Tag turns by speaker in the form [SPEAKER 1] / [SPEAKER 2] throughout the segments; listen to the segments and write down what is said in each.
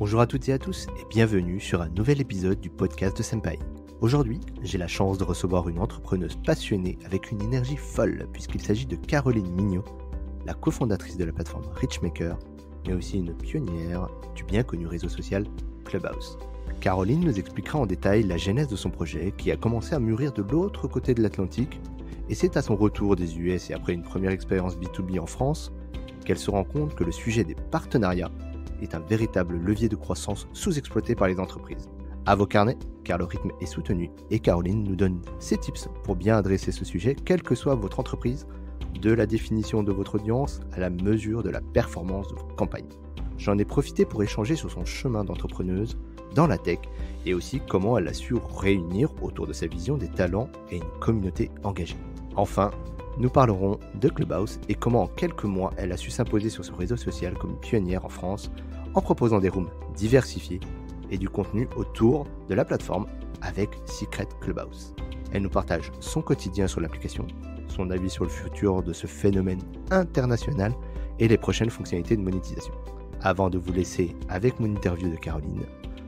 [SPEAKER 1] Bonjour à toutes et à tous et bienvenue sur un nouvel épisode du podcast de Senpai. Aujourd'hui, j'ai la chance de recevoir une entrepreneuse passionnée avec une énergie folle puisqu'il s'agit de Caroline Mignot, la cofondatrice de la plateforme Richmaker, mais aussi une pionnière du bien connu réseau social Clubhouse. Caroline nous expliquera en détail la genèse de son projet qui a commencé à mûrir de l'autre côté de l'Atlantique et c'est à son retour des US et après une première expérience B2B en France qu'elle se rend compte que le sujet des partenariats est un véritable levier de croissance sous-exploité par les entreprises. À vos carnets, car le rythme est soutenu et Caroline nous donne ses tips pour bien adresser ce sujet, quelle que soit votre entreprise, de la définition de votre audience à la mesure de la performance de vos campagnes. J'en ai profité pour échanger sur son chemin d'entrepreneuse dans la tech et aussi comment elle a su réunir autour de sa vision des talents et une communauté engagée. Enfin, nous parlerons de Clubhouse et comment en quelques mois elle a su s'imposer sur ce réseau social comme pionnière en France en proposant des rooms diversifiés et du contenu autour de la plateforme avec Secret Clubhouse. Elle nous partage son quotidien sur l'application, son avis sur le futur de ce phénomène international et les prochaines fonctionnalités de monétisation. Avant de vous laisser avec mon interview de Caroline,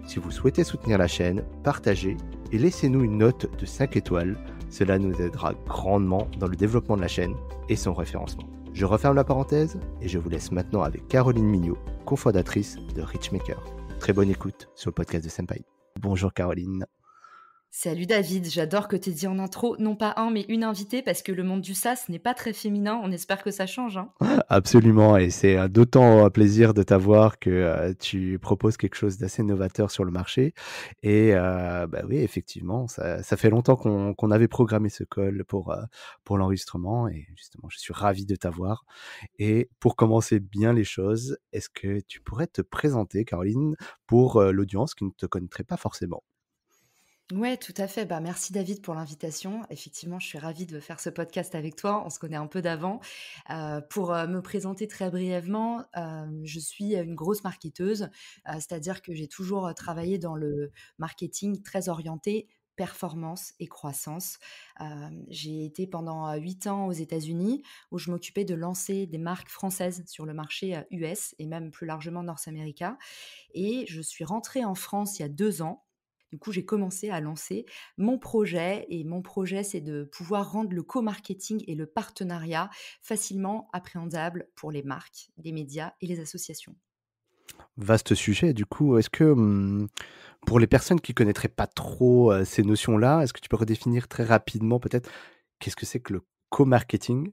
[SPEAKER 1] si vous souhaitez soutenir la chaîne, partagez et laissez-nous une note de 5 étoiles cela nous aidera grandement dans le développement de la chaîne et son référencement. Je referme la parenthèse et je vous laisse maintenant avec Caroline Mignot, cofondatrice de Richmaker. Très bonne écoute sur le podcast de Senpai. Bonjour Caroline.
[SPEAKER 2] Salut David, j'adore que tu aies dit en intro, non pas un, mais une invitée, parce que le monde du SAS n'est pas très féminin, on espère que ça change. Hein.
[SPEAKER 1] Absolument, et c'est euh, d'autant un euh, plaisir de t'avoir que euh, tu proposes quelque chose d'assez novateur sur le marché. Et bah oui, effectivement, ça, fait longtemps qu'on avait programmé ce call pour, pour l'enregistrement, et justement, je suis ravi de t'avoir. Et pour commencer bien les choses, est-ce que tu pourrais te présenter, Caroline, pour l'audience qui ne te connaîtrait pas forcément
[SPEAKER 2] Ouais, tout à fait. Bah, merci David pour l'invitation. Effectivement, je suis ravie de faire ce podcast avec toi. On se connaît un peu d'avant. Euh, pour euh, me présenter très brièvement, euh, je suis une grosse marketeuse, c'est-à-dire que j'ai toujours travaillé dans le marketing très orienté performance et croissance. j'ai été pendant huit ans aux États-Unis où je m'occupais de lancer des marques françaises sur le marché US et même plus largement North America. Et je suis rentrée en France il y a deux ans du coup, j'ai commencé à lancer mon projet et mon projet, c'est de pouvoir rendre le co-marketing et le partenariat facilement appréhendables pour les marques, les médias et les associations.
[SPEAKER 1] Vaste sujet, du coup, est-ce que mmh, pour les personnes qui ne connaîtraient pas trop euh, ces notions-là, est-ce que tu peux redéfinir très rapidement peut-être qu'est-ce que c'est que le co-marketing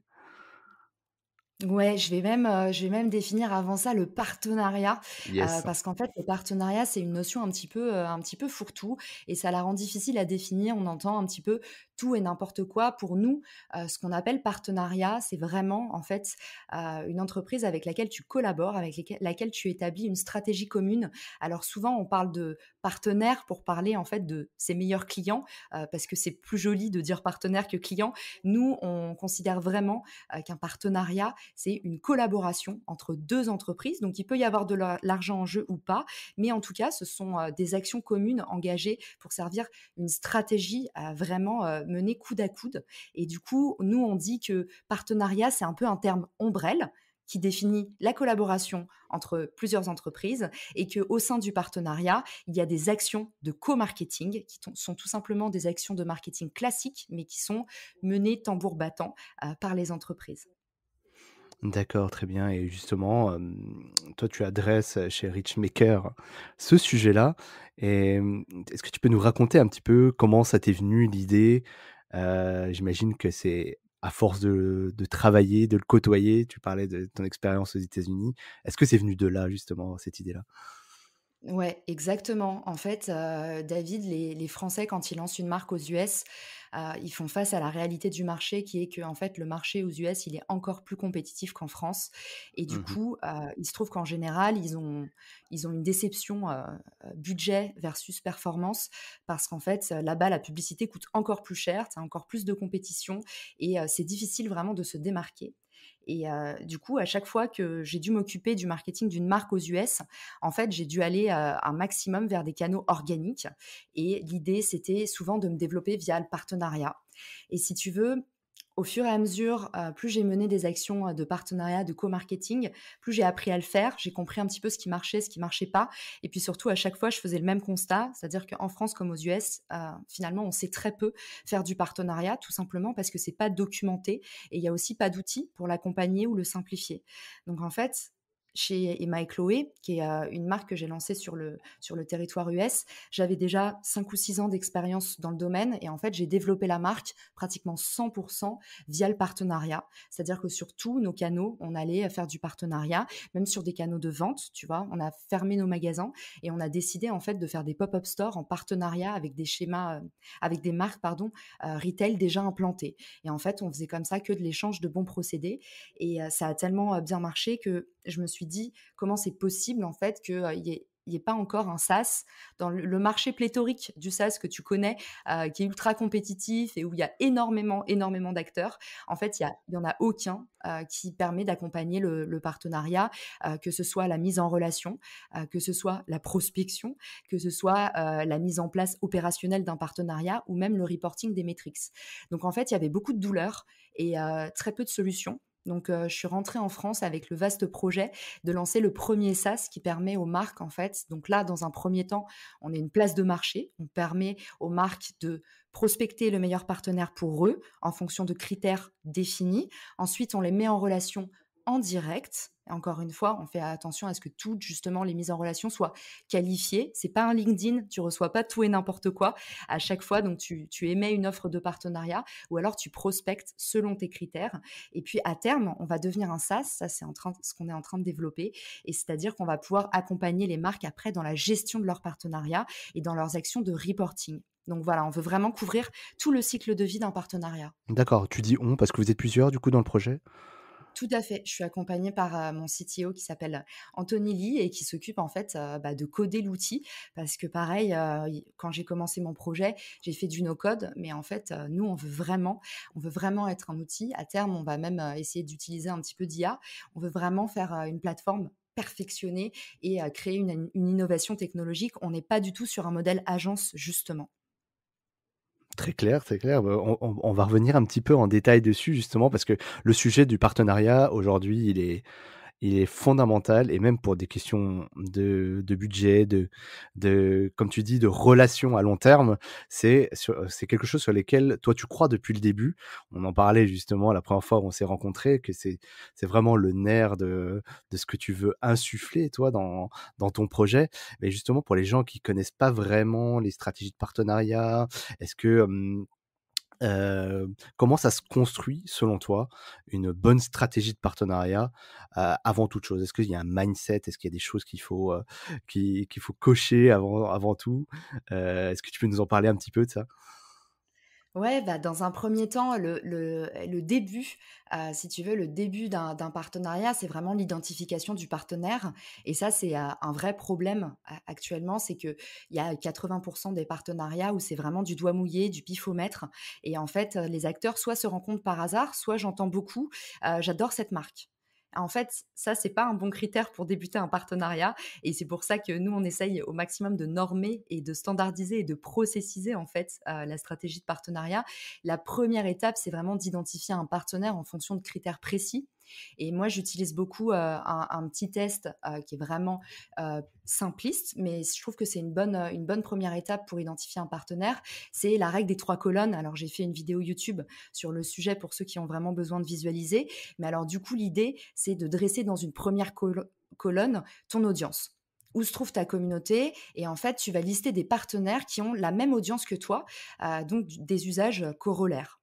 [SPEAKER 2] Ouais, je vais même, euh, je vais même définir avant ça le partenariat, euh, parce qu'en fait, le partenariat, c'est une notion un petit peu, euh, un petit peu fourre-tout, et ça la rend difficile à définir. On entend un petit peu tout et n'importe quoi. Pour nous, euh, ce qu'on appelle partenariat, c'est vraiment en fait euh, une entreprise avec laquelle tu collabores, avec laquelle tu établis une stratégie commune. Alors souvent, on parle de partenaire pour parler en fait de ses meilleurs clients, euh, parce que c'est plus joli de dire partenaire que client. Nous, on considère vraiment qu'un partenariat, c'est une collaboration entre deux entreprises. Donc il peut y avoir de l'argent en jeu ou pas, mais en tout cas, ce sont des actions communes engagées pour servir une stratégie vraiment menées coude à coude. Et du coup, nous, on dit que partenariat, c'est un peu un terme ombrelle qui définit la collaboration entre plusieurs entreprises et qu'au sein du partenariat, il y a des actions de co-marketing qui sont tout simplement des actions de marketing classiques mais qui sont menées tambour battant euh, par les entreprises.
[SPEAKER 1] D'accord, très bien. Et justement, toi, tu adresses chez Richmaker ce sujet-là. est-ce que tu peux nous raconter un petit peu comment ça t'est venu l'idée? Euh, j'imagine que c'est à force de travailler, de le côtoyer. Tu parlais de ton expérience aux États-Unis. Est-ce que c'est venu de là, justement, cette idée-là?
[SPEAKER 2] Ouais, exactement. En fait, euh, David, les les Français, quand ils lancent une marque aux US euh, ils font face à la réalité du marché qui est que en fait le marché aux US il est encore plus compétitif qu'en France et du mmh coup euh, il se trouve qu'en général ils ont une déception euh, budget versus performance parce qu'en fait là-bas la publicité coûte encore plus cher, c'est encore plus de compétition et c'est difficile vraiment de se démarquer. Et du coup, à chaque fois que j'ai dû m'occuper du marketing d'une marque aux US, en fait, j'ai dû aller un maximum vers des canaux organiques. Et l'idée, c'était souvent de me développer via le partenariat. Et si tu veux, au fur et à mesure, euh, plus j'ai mené des actions euh, de partenariat, de co-marketing, plus j'ai appris à le faire, j'ai compris un petit peu ce qui marchait, ce qui ne marchait pas. Et puis surtout, à chaque fois, je faisais le même constat, c'est-à-dire qu'en France comme aux US, euh, finalement, on sait très peu faire du partenariat, tout simplement parce que c'est pas documenté et il y a aussi pas d'outils pour l'accompagner ou le simplifier. Donc en fait, chez Emma et Chloé, qui est euh, une marque que j'ai lancée sur le, sur le territoire US. J'avais déjà 5 ou 6 ans d'expérience dans le domaine et en fait, j'ai développé la marque pratiquement 100% via le partenariat. C'est-à-dire que sur tous nos canaux, on allait faire du partenariat, même sur des canaux de vente, tu vois. On a fermé nos magasins et on a décidé en fait de faire des pop-up stores en partenariat avec des schémas, euh, avec des marques, pardon, euh, retail déjà implantées. Et en fait, on faisait comme ça que de l'échange de bons procédés et ça a tellement bien marché que je me suis dit comment c'est possible en fait qu'il n'y ait pas encore un SaaS dans le marché pléthorique du SaaS que tu connais, qui est ultra compétitif et où il y a énormément, énormément d'acteurs. En fait, il n'y en a aucun qui permet d'accompagner le, partenariat, que ce soit la mise en relation, que ce soit la prospection, que ce soit la mise en place opérationnelle d'un partenariat ou même le reporting des metrics. Donc en fait, il y avait beaucoup de douleurs et très peu de solutions. Donc, je suis rentrée en France avec le vaste projet de lancer le premier SaaS qui permet aux marques, en fait, donc là, dans un premier temps, on est une place de marché. On permet aux marques de prospecter le meilleur partenaire pour eux en fonction de critères définis. Ensuite, on les met en relation en direct encore une fois, on fait attention à ce que toutes justement les mises en relation soient qualifiées. C'est pas un LinkedIn, tu reçois pas tout et n'importe quoi à chaque fois. Donc tu, émets une offre de partenariat ou alors tu prospectes selon tes critères. Et puis à terme, on va devenir un SaaS. Ça c'est en ce qu'on est en train de développer. Et c'est-à-dire qu'on va pouvoir accompagner les marques après dans la gestion de leur partenariat et dans leurs actions de reporting. Donc voilà, on veut vraiment couvrir tout le cycle de vie d'un partenariat.
[SPEAKER 1] D'accord, tu dis on parce que vous êtes plusieurs du coup dans le projet
[SPEAKER 2] tout à fait. Je suis accompagnée par mon CTO qui s'appelle Anthony Lee et qui s'occupe en fait bah, de coder l'outil parce que pareil, quand j'ai commencé mon projet, j'ai fait du no-code, mais en fait, nous, on veut vraiment, on veut vraiment être un outil. À terme, on va même essayer d'utiliser un petit peu d'IA. On veut vraiment faire une plateforme perfectionnée et créer une innovation technologique. On n'est pas du tout sur un modèle agence justement
[SPEAKER 1] très clair, très clair. Bah, on, on, va revenir un petit peu en détail dessus, justement, parce que le sujet du partenariat, aujourd'hui, il est, il est fondamental et même pour des questions de, budget, de, de, comme tu dis, de relations à long terme, c'est quelque chose sur lequel toi tu crois depuis le début. On en parlait justement la première fois où on s'est rencontrés, que c'est vraiment le nerf de, de, ce que tu veux insuffler toi dans, dans ton projet. Mais justement pour les gens qui connaissent pas vraiment les stratégies de partenariat, est-ce que comment ça se construit, selon toi, une bonne stratégie de partenariat avant toute chose Est-ce qu'il y a un mindset Est-ce qu'il y a des choses qu'il faut, qu'il faut cocher avant tout Est-ce que tu peux nous en parler un petit peu de ça
[SPEAKER 2] Ouais, bah, dans un premier temps, le, début, euh, si tu veux, le début d'un partenariat, c'est vraiment l'identification du partenaire. Et ça, c'est euh, un vrai problème actuellement, c'est qu'il y a 80% des partenariats où c'est vraiment du doigt mouillé, du pifomètre. Et en fait, euh, les acteurs soit se rencontrent par hasard, soit j'entends beaucoup, j'adore cette marque. En fait, ça, c'est pas un bon critère pour débuter un partenariat. Et c'est pour ça que nous, on essaye au maximum de normer et de standardiser et de processiser, en fait, euh, la stratégie de partenariat. La première étape, c'est vraiment d'identifier un partenaire en fonction de critères précis et moi, j'utilise beaucoup euh, un, petit test euh, qui est vraiment euh, simpliste, mais je trouve que c'est une bonne, une bonne première étape pour identifier un partenaire. C'est la règle des trois colonnes. Alors, j'ai fait une vidéo YouTube sur le sujet pour ceux qui ont vraiment besoin de visualiser. Mais alors, du coup, l'idée, c'est de dresser dans une première colonne ton audience où se trouve ta communauté et en fait tu vas lister des partenaires qui ont la même audience que toi, donc des usages corollaires.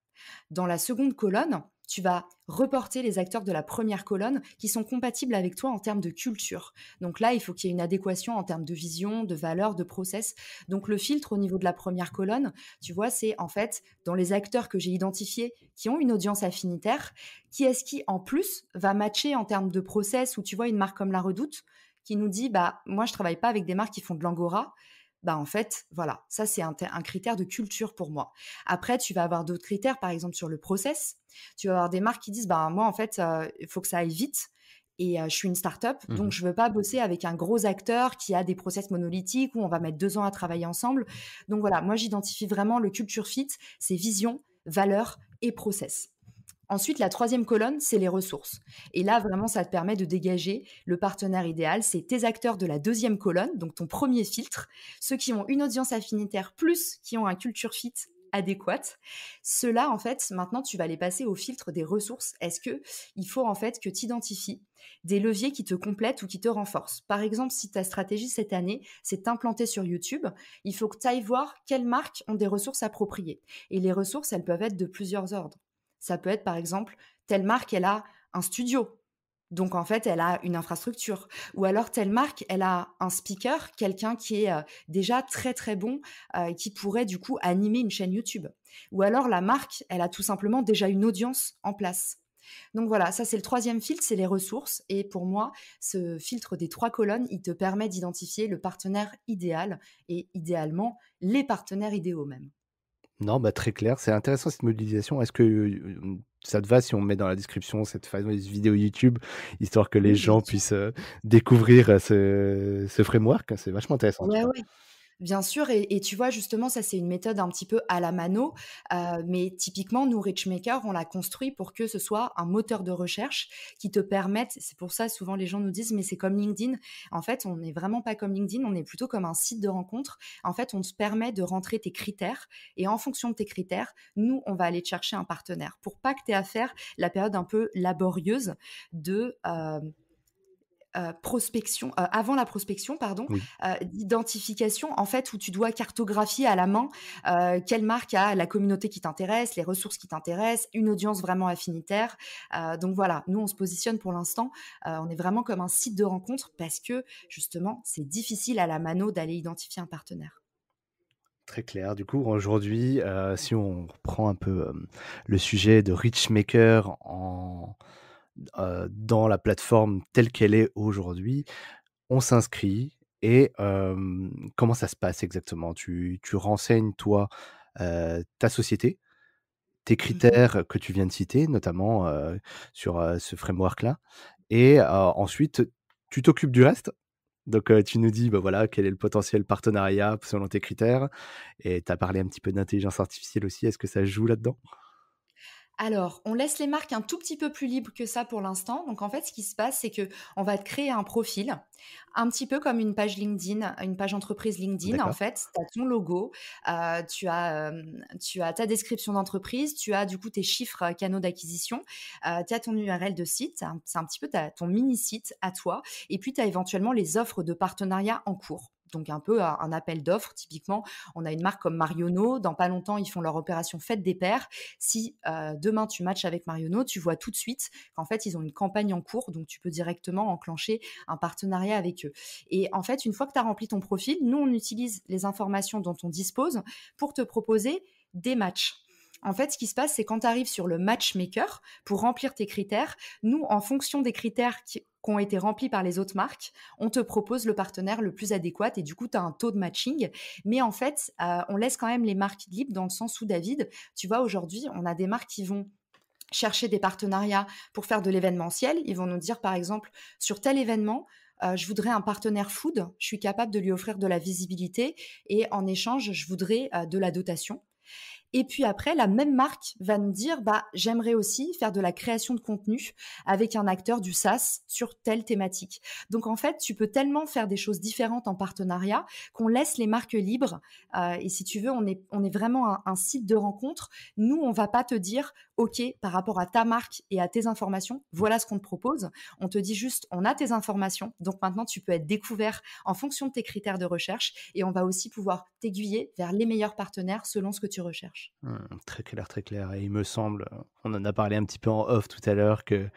[SPEAKER 2] Dans la seconde colonne, tu vas reporter les acteurs de la première colonne qui sont compatibles avec toi en termes de culture. Donc là, il faut qu'il y ait une adéquation en termes de vision, de valeur, de process. Donc le filtre au niveau de la première colonne, tu vois, c'est en fait dans les acteurs que j'ai identifiés qui ont une audience affinitaire, qui est-ce qui en plus va matcher en termes de process où tu vois une marque comme La Redoute qui nous dit bah moi je travaille pas avec des marques qui font de l'angora bah, en fait, voilà, ça c'est un, critère de culture pour moi. Après, tu vas avoir d'autres critères, par exemple sur le process. Tu vas avoir des marques qui disent, bah moi en fait, il faut que ça aille vite. Et je suis une start-up, mmh donc je ne veux pas bosser avec un gros acteur qui a des process monolithiques où on va mettre deux ans à travailler ensemble. Donc voilà, moi j'identifie vraiment le culture fit, c'est vision, valeurs et process. Ensuite, la troisième colonne, c'est les ressources. Et là, vraiment, ça te permet de dégager le partenaire idéal. C'est tes acteurs de la deuxième colonne, donc ton premier filtre, ceux qui ont une audience affinitaire plus qui ont un culture fit adéquate. Cela, en fait, maintenant, tu vas les passer au filtre des ressources. Est-ce que il faut en fait que tu identifies des leviers qui te complètent ou qui te renforcent Par exemple, si ta stratégie cette année, c'est d'implanter sur YouTube, il faut que tu ailles voir quelles marques ont des ressources appropriées. Et les ressources, elles peuvent être de plusieurs ordres. Ça peut être par exemple, telle marque, elle a un studio. Donc en fait, elle a une infrastructure. Ou alors telle marque, elle a un speaker, quelqu'un qui est euh, déjà très très bon et euh, qui pourrait du coup animer une chaîne YouTube. Ou alors la marque, elle a tout simplement déjà une audience en place. Donc voilà, ça c'est le troisième filtre, c'est les ressources. Et pour moi, ce filtre des trois colonnes, il te permet d'identifier le partenaire idéal et idéalement les partenaires idéaux même.
[SPEAKER 1] Non, bah très clair. C'est intéressant cette modélisation. Est-ce que ça te va si on met dans la description cette vidéo YouTube, histoire que les gens puissent découvrir ce, framework C'est vachement intéressant.
[SPEAKER 2] Bien sûr, et, tu vois, justement, ça, c'est une méthode un petit peu à la mano, euh, mais typiquement, nous, Richmaker, on l'a construit pour que ce soit un moteur de recherche qui te permette, c'est pour ça, souvent, les gens nous disent, mais c'est comme LinkedIn. En fait, on n'est vraiment pas comme LinkedIn, on est plutôt comme un site de rencontre. En fait, on te permet de rentrer tes critères, et en fonction de tes critères, nous, on va aller te chercher un partenaire pour pas que tu aies à faire la période un peu laborieuse de... Euh, euh, prospection, euh, avant la prospection, pardon, euh, d'identification, en fait, où tu dois cartographier à la main quelle marque a la communauté qui t'intéresse, les ressources qui t'intéressent, une audience vraiment affinitaire. donc voilà, nous, on se positionne pour l'instant, on est vraiment comme un site de rencontre parce que justement, c'est difficile à la mano d'aller identifier un partenaire.
[SPEAKER 1] Très clair. Du coup, aujourd'hui, si on reprend un peu le sujet de Richmaker en, dans la plateforme telle qu'elle est aujourd'hui, on s'inscrit et comment ça se passe exactement tu, renseignes, toi, ta société, tes mmh critères que tu viens de citer, notamment sur ce framework-là, et ensuite, tu t'occupes du reste donc tu nous dis bah voilà quel est le potentiel partenariat selon tes critères et tu as parlé un petit peu d'intelligence artificielle aussi, est-ce que ça joue là-dedans
[SPEAKER 2] alors, on laisse les marques un tout petit peu plus libres que ça pour l'instant. Donc, en fait, ce qui se passe, c'est que on va créer un profil, un petit peu comme une page LinkedIn, une page entreprise LinkedIn. En fait, euh, tu as ton euh, logo, tu, as, ta description d'entreprise, tu as du coup tes chiffres euh, canaux d'acquisition, tu as ton URL de site, c'est un, petit peu ton mini-site à toi. Et puis, tu as éventuellement les offres de partenariat en cours donc un peu un appel d'offres. Typiquement, on a une marque comme Mariono. Dans pas longtemps, ils font leur opération Fête des Pères. Si euh, demain tu matches avec Mariono, tu vois tout de suite qu'en fait ils ont une campagne en cours, donc tu peux directement enclencher un partenariat avec eux. Et en fait, une fois que tu as rempli ton profil, nous on utilise les informations dont on dispose pour te proposer des matchs. En fait, ce qui se passe, c'est quand tu arrives sur le matchmaker pour remplir tes critères, nous, en fonction des critères qui ont été remplis par les autres marques, on te propose le partenaire le plus adéquat et du coup, tu as un taux de matching. Mais en fait, euh, on laisse quand même les marques libres dans le sens où, David, tu vois, aujourd'hui, on a des marques qui vont chercher des partenariats pour faire de l'événementiel. Ils vont nous dire, par exemple, sur tel événement, euh, je voudrais un partenaire food, je suis capable de lui offrir de la visibilité et en échange, je voudrais euh, de la dotation. Et puis après, la même marque va nous dire, bah, j'aimerais aussi faire de la création de contenu avec un acteur du SaaS sur telle thématique. Donc en fait, tu peux tellement faire des choses différentes en partenariat qu'on laisse les marques libres. Euh, et si tu veux, on est, on est vraiment un, site de rencontre. Nous, on va pas te dire, OK, par rapport à ta marque et à tes informations, voilà ce qu'on te propose. On te dit juste, on a tes informations. Donc maintenant, tu peux être découvert en fonction de tes critères de recherche et on va aussi pouvoir t'aiguiller vers les meilleurs partenaires selon ce que tu recherches.
[SPEAKER 1] Mmh, très clair, très clair. Et il me semble, on en a parlé un petit peu en off tout à l'heure, que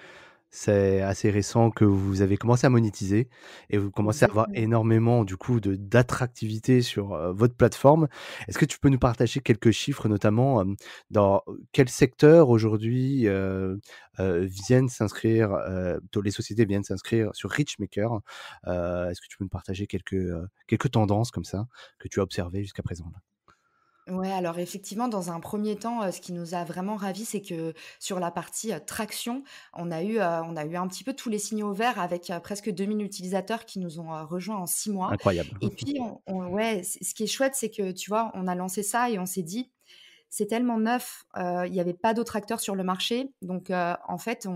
[SPEAKER 1] c'est assez récent que vous avez commencé à monétiser et vous commencez à avoir énormément du coup de d'attractivité sur euh, votre plateforme. Est-ce que tu peux nous partager quelques chiffres, notamment euh, dans quel secteur aujourd'hui euh, viennent s'inscrire les sociétés viennent s'inscrire sur Richmaker Est-ce que tu peux nous partager quelques quelques tendances comme ça que tu as observées jusqu'à présent
[SPEAKER 2] Ouais, alors effectivement, dans un premier temps, ce qui nous a vraiment ravis, c'est que sur la partie, traction, on a eu, on a eu un petit peu tous les signaux verts avec, presque 2000 utilisateurs qui nous ont, rejoints en six mois Incroyable. et puis ouais, ce qui est chouette, c'est que, tu vois, on a lancé ça et on s'est dit: «C'est tellement neuf», il n'y avait pas d'autres acteurs sur le marché donc en fait,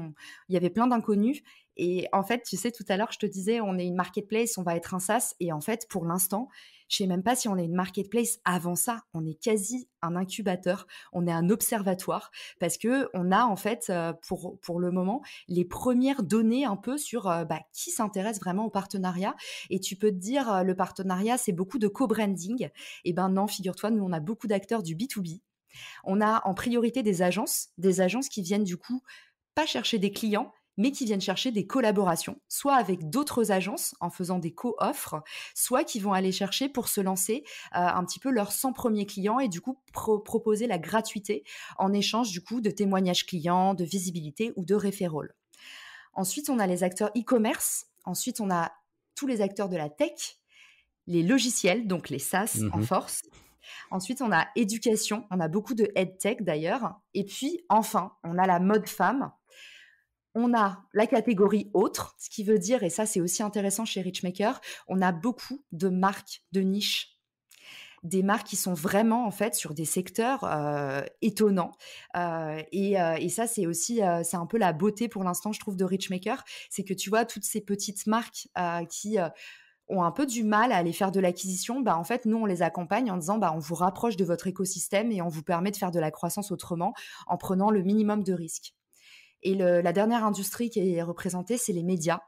[SPEAKER 2] il y avait plein d'inconnus et en fait, tu sais, tout à l'heure, je te disais: «On est une marketplace, on va être un SaaS» et en fait, pour l'instant, je sais même pas si on est une marketplace avant ça. On est quasi un incubateur, on est un observatoire parce que on a en fait euh, pour pour le moment les premières données un peu sur euh, bah, qui s'intéresse vraiment au partenariat. Et tu peux te dire euh, le partenariat c'est beaucoup de co-branding. Et ben non, figure-toi, nous on a beaucoup d'acteurs du B2B. On a en priorité des agences, des agences qui viennent du coup pas chercher des clients, mais qui viennent chercher des collaborations, soit avec d'autres agences en faisant des co-offres, soit qui vont aller chercher pour se lancer euh, un petit peu leurs 100 premiers clients et du coup proposer la gratuité en échange du coup de témoignages clients, de visibilité ou de referral. Ensuite, on a les acteurs e-commerce, ensuite on a tous les acteurs de la tech, les logiciels, donc les SaaS en mmh force, Ensuite, on a éducation, on a beaucoup de head tech d'ailleurs. Et puis, enfin, on a la mode femme, on a la catégorie autre, ce qui veut dire, et ça c'est aussi intéressant chez Richmaker, on a beaucoup de marques de niche des marques qui sont vraiment en fait sur des secteurs euh, étonnants euh, et, euh, et, ça c'est aussi c'est un peu la beauté pour l'instant je trouve de Richmaker c'est que tu vois toutes ces petites marques qui ont un peu du mal à aller faire de l'acquisition, bah en fait nous on les accompagne en disant bah on vous rapproche de votre écosystème et on vous permet de faire de la croissance autrement en prenant le minimum de risques. Et la dernière industrie qui est représentée, c'est les médias.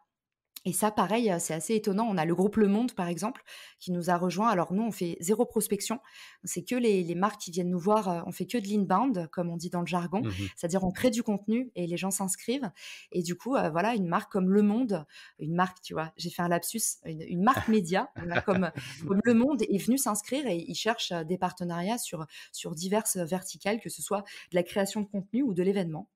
[SPEAKER 2] Et ça, pareil, euh, c'est assez étonnant. On a le groupe Le Monde, par exemple, qui nous a rejoint. Alors nous, on fait zéro prospection. C'est que les, marques qui viennent nous voir, euh, on fait que de l'inbound, comme on dit dans le jargon. Mmh C'est-à-dire, on crée du contenu et les gens s'inscrivent. Et du coup, euh, voilà, une marque comme Le Monde, une marque, tu vois, j'ai fait un lapsus, une, marque média, comme, Le Monde est venue s'inscrire et ils cherche des partenariats sur, sur diverses verticales, que ce soit de la création de contenu ou de l'événement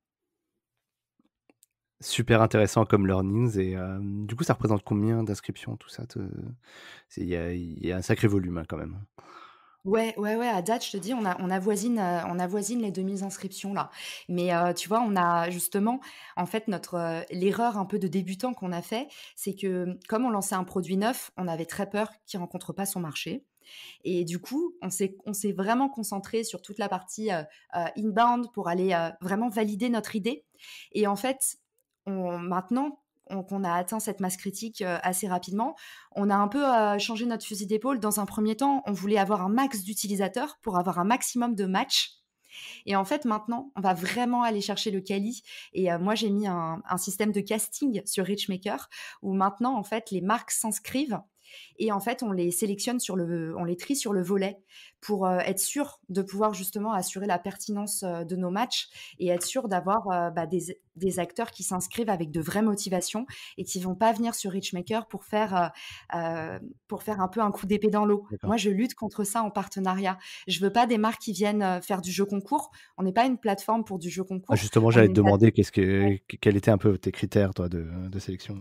[SPEAKER 1] super intéressant comme learnings. Et du coup, ça représente combien d'inscriptions, tout ça Il y, a un sacré volume hein, quand même.
[SPEAKER 2] Ouais, ouais, ouais. À date, je te dis, on, a, on, avoisine, on les demi inscriptions là. Mais tu vois, on a justement, en fait, notre l'erreur un peu de débutant qu'on a fait, c'est que comme on lançait un produit neuf, on avait très peur qu'il rencontre pas son marché. Et du coup, on on s'est vraiment concentré sur toute la partie inbound pour aller vraiment valider notre idée. Et en fait, maintenant qu'on a atteint cette masse critique euh, assez rapidement, on a un peu euh, changé notre fusil d'épaule. Dans un premier temps, on voulait avoir un max d'utilisateurs pour avoir un maximum de matchs. Et en fait, maintenant, on va vraiment aller chercher le quali. Et euh, moi, j'ai mis un, un, système de casting sur Richmaker où maintenant, en fait, les marques s'inscrivent et en fait, on les sélectionne sur le, on les trie sur le volet pour euh, être sûr de pouvoir justement assurer la pertinence euh, de nos matchs et être sûr d'avoir euh, bah, des, acteurs qui s'inscrivent avec de vraies motivations et qui vont pas venir sur Richmaker pour faire pour faire un peu un coup d'épée dans l'eau. Moi, je lutte contre ça en partenariat. Je veux pas des marques qui viennent faire du jeu concours. On n'est pas une plateforme pour du jeu ah, concours. justement, j'allais te demander
[SPEAKER 1] quels étaient un peu tes critères toi de sélection.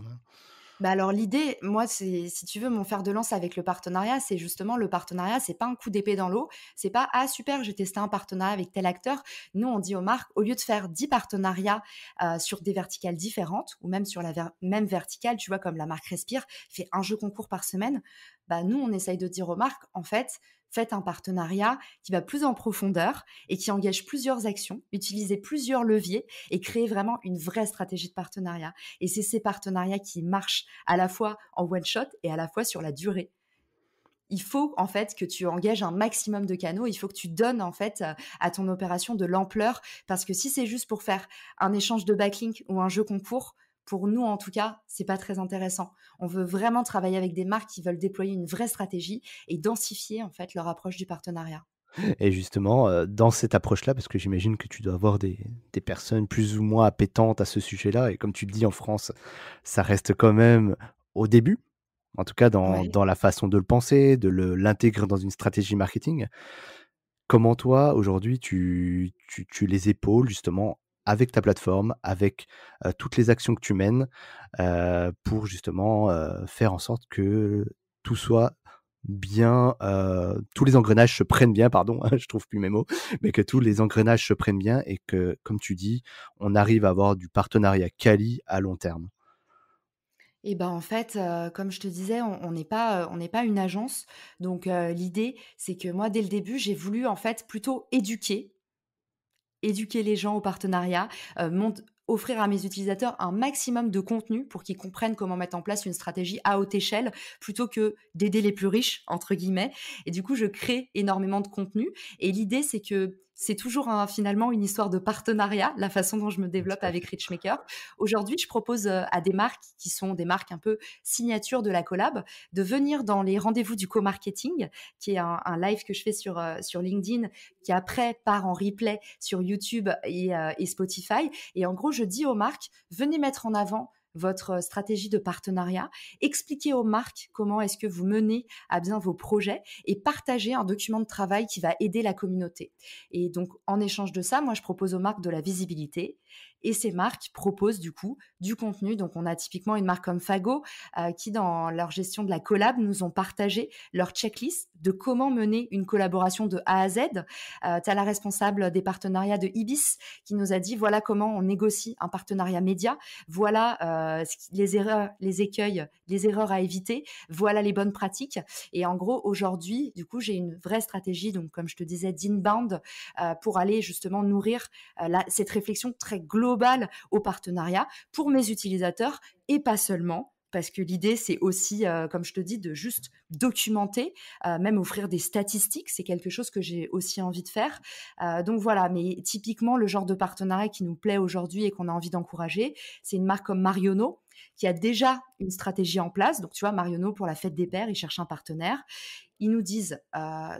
[SPEAKER 2] Bah, alors l'idée, moi, c'est si tu veux mon fer de lance avec le partenariat, c'est justement le partenariat, c'est pas un coup d'épée dans l'eau, c'est pas ah super, j'ai testé un partenariat avec tel acteur. Nous, on dit aux marques au lieu de faire 10 partenariats euh, sur des verticales différentes ou même sur la même verticale, tu vois comme la marque Respire fait un jeu concours par semaine, bah nous on essaye de dire aux marques en fait, faites un partenariat qui va plus en profondeur et qui engage plusieurs actions, utilisez plusieurs leviers et créez vraiment une vraie stratégie de partenariat. Et c'est ces partenariats qui marchent à la fois en one shot et à la fois sur la durée il faut en fait que tu engages un maximum de canaux, il faut que tu donnes en fait à ton opération de l'ampleur parce que si c'est juste pour faire un échange de backlink ou un jeu concours, pour nous en tout cas, c'est pas très intéressant. On veut vraiment travailler avec des marques qui veulent déployer une vraie stratégie et densifier en fait leur approche du partenariat.
[SPEAKER 1] Et justement, euh, dans cette approche-là, parce que j'imagine que tu dois avoir des, personnes plus ou moins appétentes à ce sujet-là, et comme tu le dis en France, ça reste quand même au début, en tout cas dans, la façon de le penser, de l'intégrer dans une stratégie marketing. Comment toi, aujourd'hui, tu, tu, tu, les épaules justement avec ta plateforme, avec toutes les actions que tu mènes, pour justement faire en sorte que tout soit bien, tous les engrenages se prennent bien, pardon, hein, je trouve plus mes mots, mais que tous les engrenages se prennent bien et que, comme tu dis, on arrive à avoir du partenariat quali à long terme.
[SPEAKER 2] ben en fait, comme je te disais, on n'est pas, on n'est pas une agence. Donc l'idée, c'est que moi dès le début, j'ai voulu en fait plutôt éduquer éduquer les gens au partenariat, euh, offrir à mes utilisateurs un maximum de contenu pour qu'ils comprennent comment mettre en place une stratégie à haute échelle plutôt que d'aider les plus riches, entre guillemets. Et du coup, je crée énormément de contenu. Et l'idée, c'est que c'est toujours finalement une histoire de partenariat, la façon dont je me développe avec Richmaker. Aujourd'hui, je propose euh, à des marques qui sont des marques un peu signatures de la collab de venir dans les rendez-vous du co-marketing, qui est un, live que je fais euh, sur, LinkedIn, qui après part en replay sur YouTube et, euh, et Spotify. Et en gros, je dis aux marques, venez mettre en avant votre stratégie de partenariat, expliquez aux marques comment est-ce que vous menez à bien vos projets et partagez un document de travail qui va aider la communauté. Et donc, en échange de ça, moi, je propose aux marques de la visibilité et ces marques proposent du coup du contenu. Donc on a typiquement une marque comme Fago euh, qui dans leur gestion de la collab nous ont partagé leur checklist de comment mener une collaboration de A à Z. Euh, tu as la responsable des partenariats de Ibis qui nous a dit voilà comment on négocie un partenariat média, voilà euh, les erreurs, les écueils, les erreurs à éviter, voilà les bonnes pratiques. Et en gros aujourd'hui, du coup, j'ai une vraie stratégie donc comme je te disais d'inbound pour aller justement nourrir cette réflexion très globale global au partenariat pour mes utilisateurs et pas seulement parce que l'idée, c'est aussi, euh, comme je te dis, de juste documenter, euh, même offrir des statistiques. C'est quelque chose que j'ai aussi envie de faire. Euh, donc voilà, mais typiquement, le genre de partenariat qui nous plaît aujourd'hui et qu'on a envie d'encourager, c'est une marque comme Mariono, qui a déjà une stratégie en place. Donc tu vois, Mariono, pour la fête des pères, ils cherchent un partenaire. Ils nous disent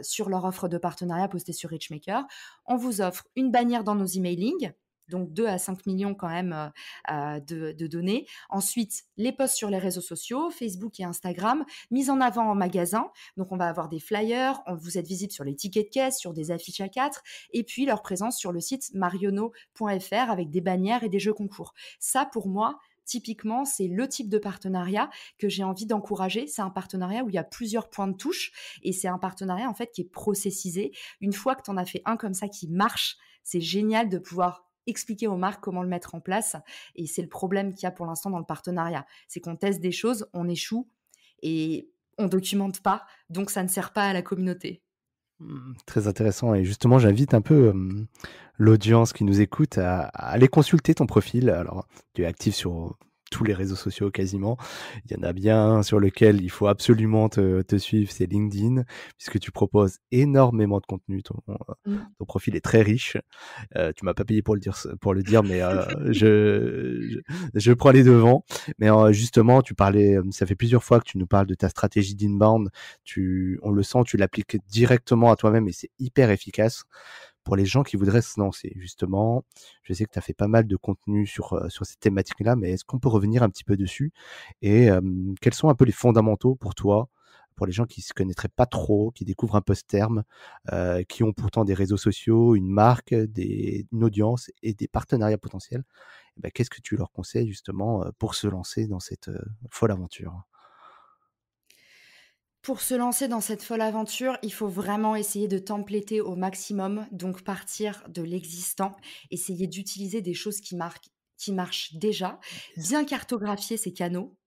[SPEAKER 2] sur leur offre de partenariat postée sur Richmaker, on vous offre une bannière dans nos emailing donc 2 à 5 millions quand même euh, euh, de, données. Ensuite, les posts sur les réseaux sociaux, Facebook et Instagram, mise en avant en magasin. Donc on va avoir des flyers, vous êtes visible sur les tickets de caisse, sur des affiches à 4, et puis leur présence sur le site mariono.fr avec des bannières et des jeux concours. Ça, pour moi, typiquement, c'est le type de partenariat que j'ai envie d'encourager. C'est un partenariat où il y a plusieurs points de touche et c'est un partenariat en fait qui est processisé. Une fois que tu en as fait un comme ça qui marche, c'est génial de pouvoir expliquer aux marques comment le mettre en place. Et c'est le problème qu'il y a pour l'instant dans le partenariat. C'est qu'on teste des choses, on échoue et on documente pas, donc ça ne sert pas à la communauté.
[SPEAKER 1] Mmh, très intéressant. Et justement, j'invite un peu mmh, l'audience qui nous écoute à, aller consulter ton profil. Alors, tu es actif sur tous les réseaux sociaux quasiment. Il y en a bien sur lequel il faut absolument te, suivre, c'est LinkedIn, puisque tu proposes énormément de contenu. Euh, mm. Ton, profil est très riche. Euh, tu m'as pas payé pour le dire, pour le dire mais euh, je, je, prends les devants. Mais euh, justement, tu parlais, ça fait plusieurs fois que tu nous parles de ta stratégie d'inbound. Tu, on le sent, tu l'appliques directement à toi-même et c'est hyper efficace pour les gens qui voudraient se lancer Justement, je sais que tu as fait pas mal de contenu sur, euh, sur cette thématique-là, mais est-ce qu'on peut revenir un petit peu dessus Et quels sont un peu les fondamentaux pour toi pour les gens qui ne se connaîtraient pas trop, qui découvrent un peu ce terme, euh, qui ont pourtant des réseaux sociaux, une marque, des, une audience et des partenariats potentiels, eh ben, qu'est-ce que tu leur conseilles justement euh, pour se lancer dans cette folle aventure
[SPEAKER 2] pour se lancer dans cette folle aventure, il faut vraiment essayer de templéter au maximum, donc partir de l'existant, essayer d'utiliser des choses qui, qui marchent déjà, bien cartographier ces canaux.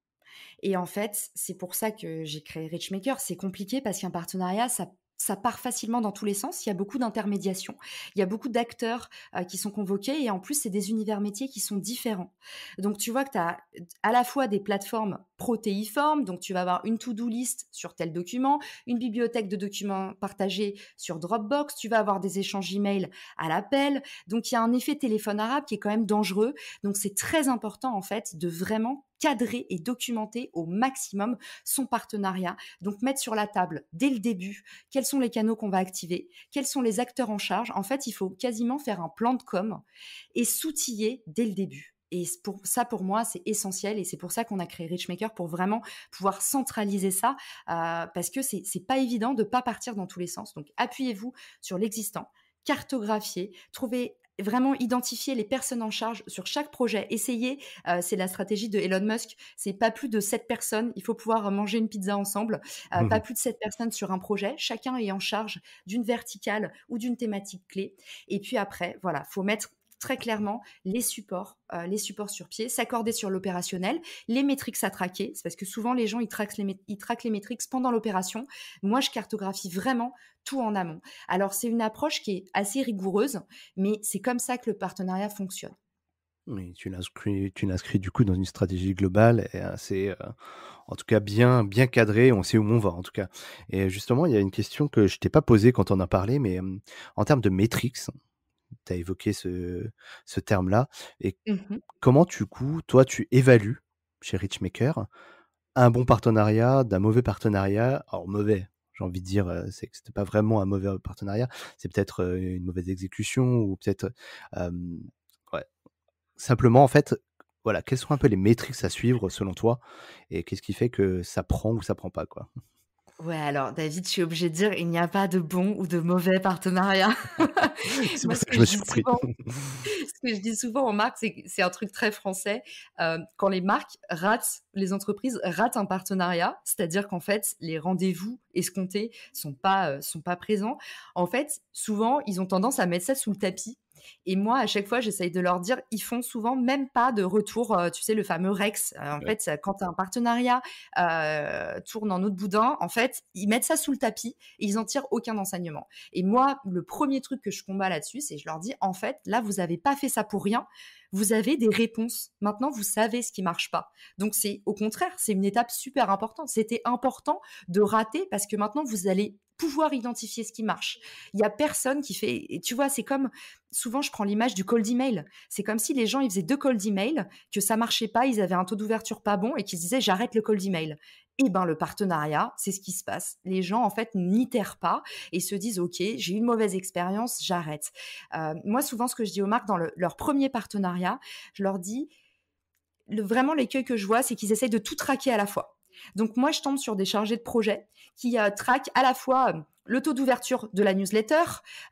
[SPEAKER 2] Et en fait, c'est pour ça que j'ai créé Richmaker. C'est compliqué parce qu'un partenariat, ça ça part facilement dans tous les sens. Il y a beaucoup d'intermédiation. Il y a beaucoup d'acteurs euh, qui sont convoqués et en plus, c'est des univers métiers qui sont différents. Donc, tu vois que tu as à la fois des plateformes protéiformes. Donc, tu vas avoir une to-do list sur tel document, une bibliothèque de documents partagés sur Dropbox. Tu vas avoir des échanges email à l'appel. Donc, il y a un effet téléphone arabe qui est quand même dangereux. Donc, c'est très important, en fait, de vraiment cadrer et documenter au maximum son partenariat. Donc mettre sur la table dès le début quels sont les canaux qu'on va activer, quels sont les acteurs en charge. En fait, il faut quasiment faire un plan de com et s'outiller dès le début. Et pour, ça, pour moi, c'est essentiel et c'est pour ça qu'on a créé Richmaker pour vraiment pouvoir centraliser ça euh, parce que c'est, n'est pas évident de pas partir dans tous les sens. Donc, appuyez-vous sur l'existant cartographier, trouver vraiment identifier les personnes en charge sur chaque projet. Essayez, euh, c'est la stratégie de Elon Musk, c'est pas plus de sept personnes, il faut pouvoir manger une pizza ensemble, euh, mmh pas plus de sept personnes sur un projet, chacun est en charge d'une verticale ou d'une thématique clé. Et puis après, voilà, faut mettre très clairement les supports, euh, les supports sur pied, s'accorder sur l'opérationnel, les métriques à traquer. C'est parce que souvent les gens ils traquent les, métriques pendant l'opération. Moi, je cartographie vraiment tout en amont. Alors c'est une approche qui est assez rigoureuse, mais c'est comme ça que le partenariat fonctionne.
[SPEAKER 1] tu l'inscris, tu l'inscris du coup dans une stratégie globale et assez, euh, en tout cas bien, bien cadrée. On sait où on va en tout cas. Et justement, il y a une question que je t'ai pas posée quand on a parlé, mais euh, en termes de métriques, tu as évoqué ce, terme-là. Et mmh comment, du coup, toi, tu évalues chez Richmaker un bon partenariat d'un mauvais partenariat Alors, mauvais, j'ai envie de dire, c'est que c'était pas vraiment un mauvais partenariat, c'est peut-être une mauvaise exécution ou peut-être. ouais. Simplement, en fait, voilà, quelles sont un peu les métriques à suivre selon toi et qu'est-ce qui fait que ça prend ou ça prend pas, quoi
[SPEAKER 2] Ouais, alors David, je suis obligée de dire, il n'y a pas de bon ou de mauvais partenariat. c'est pour que, je me suis pris. ce que je dis souvent aux marques, c'est, c'est un truc très français. Euh, quand les marques ratent, les entreprises ratent un partenariat, c'est-à-dire qu'en fait, les rendez-vous escomptés sont pas euh, sont pas présents. En fait, souvent, ils ont tendance à mettre ça sous le tapis et moi, à chaque fois, j'essaye de leur dire, ils font souvent même pas de retour, euh, tu sais, le fameux Rex. Euh, en fait, quand un partenariat euh, tourne en autre boudin, en fait, ils mettent ça sous le tapis et ils n'en tirent aucun enseignement. Et moi, le premier truc que je combats là-dessus, c'est je leur dis, en fait, là, vous n'avez pas fait ça pour rien. Vous avez des réponses. Maintenant, vous savez ce qui marche pas. Donc, c'est au contraire, c'est une étape super importante. C'était important de rater parce que maintenant, vous allez pouvoir identifier ce qui marche. Il y a personne qui fait. Et tu vois, c'est comme souvent, je prends l'image du cold email. C'est comme si les gens ils faisaient deux cold emails, que ça marchait pas, ils avaient un taux d'ouverture pas bon et qu'ils disaient j'arrête le cold email. Eh ben le partenariat, c'est ce qui se passe. Les gens en fait n'itèrent pas et se disent ok j'ai une mauvaise expérience, j'arrête. Euh, moi souvent ce que je dis aux marques dans leur premier partenariat, je leur dis vraiment l'écueil que je vois, c'est qu'ils essaient de tout traquer à la fois. Donc moi, je tombe sur des chargés de projet qui euh, traquent à la fois euh, le taux d'ouverture de la newsletter,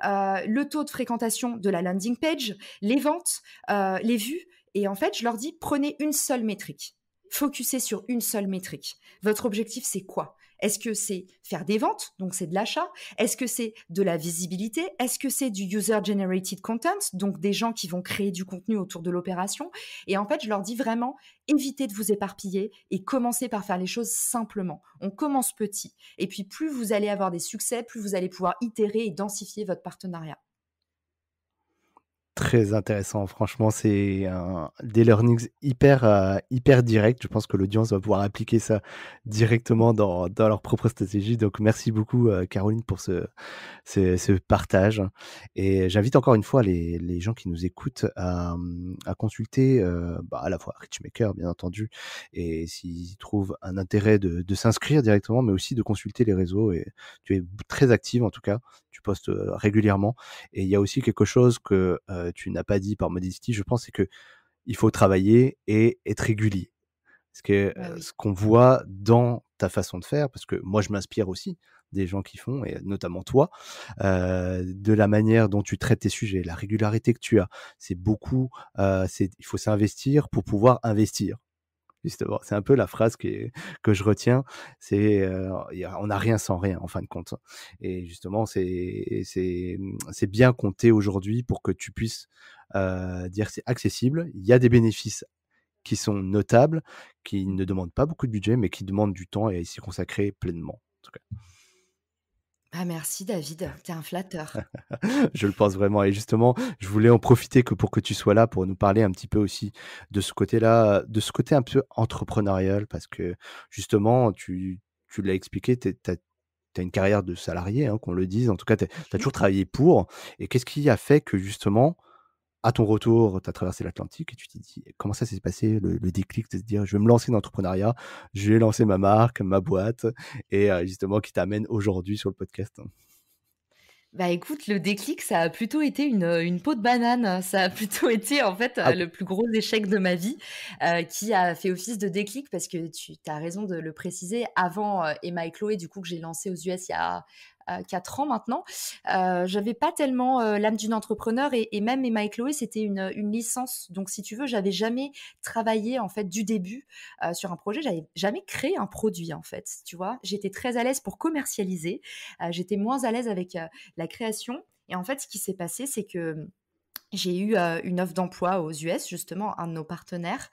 [SPEAKER 2] euh, le taux de fréquentation de la landing page, les ventes, les vues. Et en fait, je leur dis, prenez une seule métrique. Focussez sur une seule métrique. Votre objectif, c'est quoi est-ce que c'est faire des ventes, donc c'est de l'achat Est-ce que c'est de la visibilité Est-ce que c'est du user-generated content, donc des gens qui vont créer du contenu autour de l'opération Et en fait, je leur dis vraiment, évitez de vous éparpiller et commencez par faire les choses simplement. On commence petit. Et puis, plus vous allez avoir des succès, plus vous allez pouvoir itérer et densifier votre partenariat.
[SPEAKER 1] Très intéressant, franchement, c'est un- des learnings hyper, euh, hyper directs. Je pense que l'audience va pouvoir appliquer ça directement dans, dans leur propre stratégie. Donc, merci beaucoup, euh, Caroline, pour ce, ce, partage. Et j'invite encore une fois les, les gens qui nous écoutent à, à consulter euh, bah, à la fois Richmaker, bien entendu, et s'ils trouvent un intérêt de, de s'inscrire directement, mais aussi de consulter les réseaux. Et tu es très active, en tout cas, tu postes régulièrement. Et il y a aussi quelque chose que euh, tu n'as pas dit par modestie, je pense, c'est que il faut travailler et être régulier. Parce que bah euh, ce qu'on voit dans ta façon de faire, parce que moi je m'inspire aussi des gens qui font, et notamment toi, euh, de la manière dont tu traites tes sujets, la régularité que tu as, c'est beaucoup, il faut s'investir pour pouvoir investir. C'est un peu la phrase que, je retiens. C'est euh, on n'a rien sans rien en fin de compte. Et justement, c'est bien compté aujourd'hui pour que tu puisses dire euh, dire c'est accessible. Il y a des bénéfices qui sont notables, qui ne demandent pas beaucoup de budget, mais qui demandent du temps et à s'y consacrer pleinement.
[SPEAKER 2] Bah, merci David, t'es un flatteur.
[SPEAKER 1] Je le pense vraiment. Et justement, je voulais en profiter que pour que tu sois là pour nous parler un petit peu aussi de ce côté-là, de ce côté un peu entrepreneurial, parce que justement, tu, tu l'as expliqué, tu as, une carrière de salarié, hein, qu'on le dise. En tout cas, tu toujours travaillé pour. Et qu'est-ce qui a fait que justement, à ton retour, tu as traversé l'Atlantique et tu t'es dit comment ça s'est passé le, déclic de se dire je vais me lancer dans l'entrepreneuriat, je vais lancer ma marque, ma boîte et euh, justement qui t'amène aujourd'hui sur le podcast.
[SPEAKER 2] Bah écoute, le déclic, ça a plutôt été une, euh, peau de banane. Ça a plutôt été en fait ah euh, le plus gros échec de ma vie qui a fait office de déclic parce que tu as raison de le préciser. Avant Emma et Chloé, du coup, que j'ai lancé aux US il y a 4 ans maintenant, euh, j'avais pas tellement euh, l'âme d'une entrepreneur et, même Emma et Chloé, c'était une, une, licence. Donc, si tu veux, j'avais jamais travaillé en fait du début euh, sur un projet. J'avais jamais créé un produit en fait. Tu vois, j'étais très à l'aise pour commercialiser. j'étais moins à l'aise avec la création. Et en fait, ce qui s'est passé, c'est que j'ai eu une offre d'emploi aux US, justement, un de nos partenaires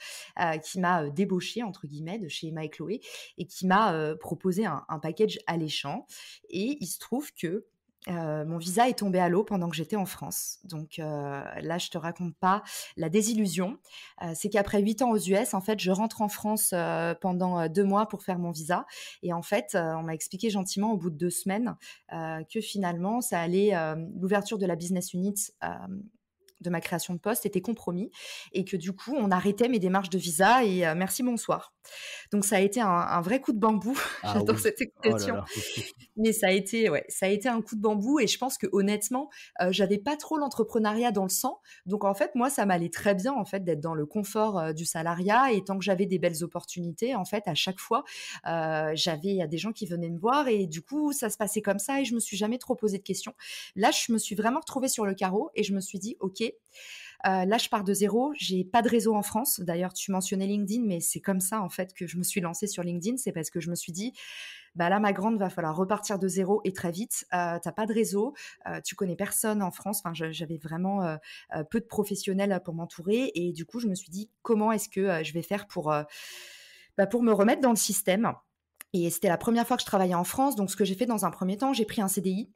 [SPEAKER 2] qui m'a débauché, entre guillemets, de chez Mike et Chloé, et qui m'a proposé un, package alléchant. Et il se trouve que mon visa est tombé à l'eau pendant que j'étais en France. Donc là, je te raconte pas la désillusion. c'est qu'après huit ans aux US, en fait, je rentre en France pendant deux mois pour faire mon visa. Et en fait, on m'a expliqué gentiment au bout de deux semaines que finalement, ça allait l'ouverture de la business unit de ma création de poste était compromis et que du coup, on arrêtait mes démarches de visa et euh, merci, bonsoir. Donc ça a été un, vrai coup de bambou. Ah J'adore cette oh expression. Mais ça a été, ouais, ça a été un coup de bambou. Et je pense que honnêtement, euh, j'avais pas trop l'entrepreneuriat dans le sang. Donc en fait, moi, ça m'allait très bien en fait d'être dans le confort euh, du salariat. Et tant que j'avais des belles opportunités, en fait, à chaque fois, euh, y j'avais des gens qui venaient me voir. Et du coup, ça se passait comme ça. Et je me suis jamais trop posé de questions. Là, je me suis vraiment retrouvée sur le carreau et je me suis dit, ok. Euh, là, je pars de zéro. J'ai pas de réseau en France. D'ailleurs, tu mentionnais LinkedIn, mais c'est comme ça en fait que je me suis lancée sur LinkedIn. C'est parce que je me suis dit, bah là, ma grande, va falloir repartir de zéro et très vite. Euh, t'as pas de réseau, euh, tu connais personne en France. j'avais vraiment peu de professionnels pour m'entourer et du coup, je me suis dit, comment est-ce que je vais faire pour bah, pour me remettre dans le système. Et c'était la première fois que je travaillais en France. Donc, ce que j'ai fait dans un premier temps, j'ai pris un CDI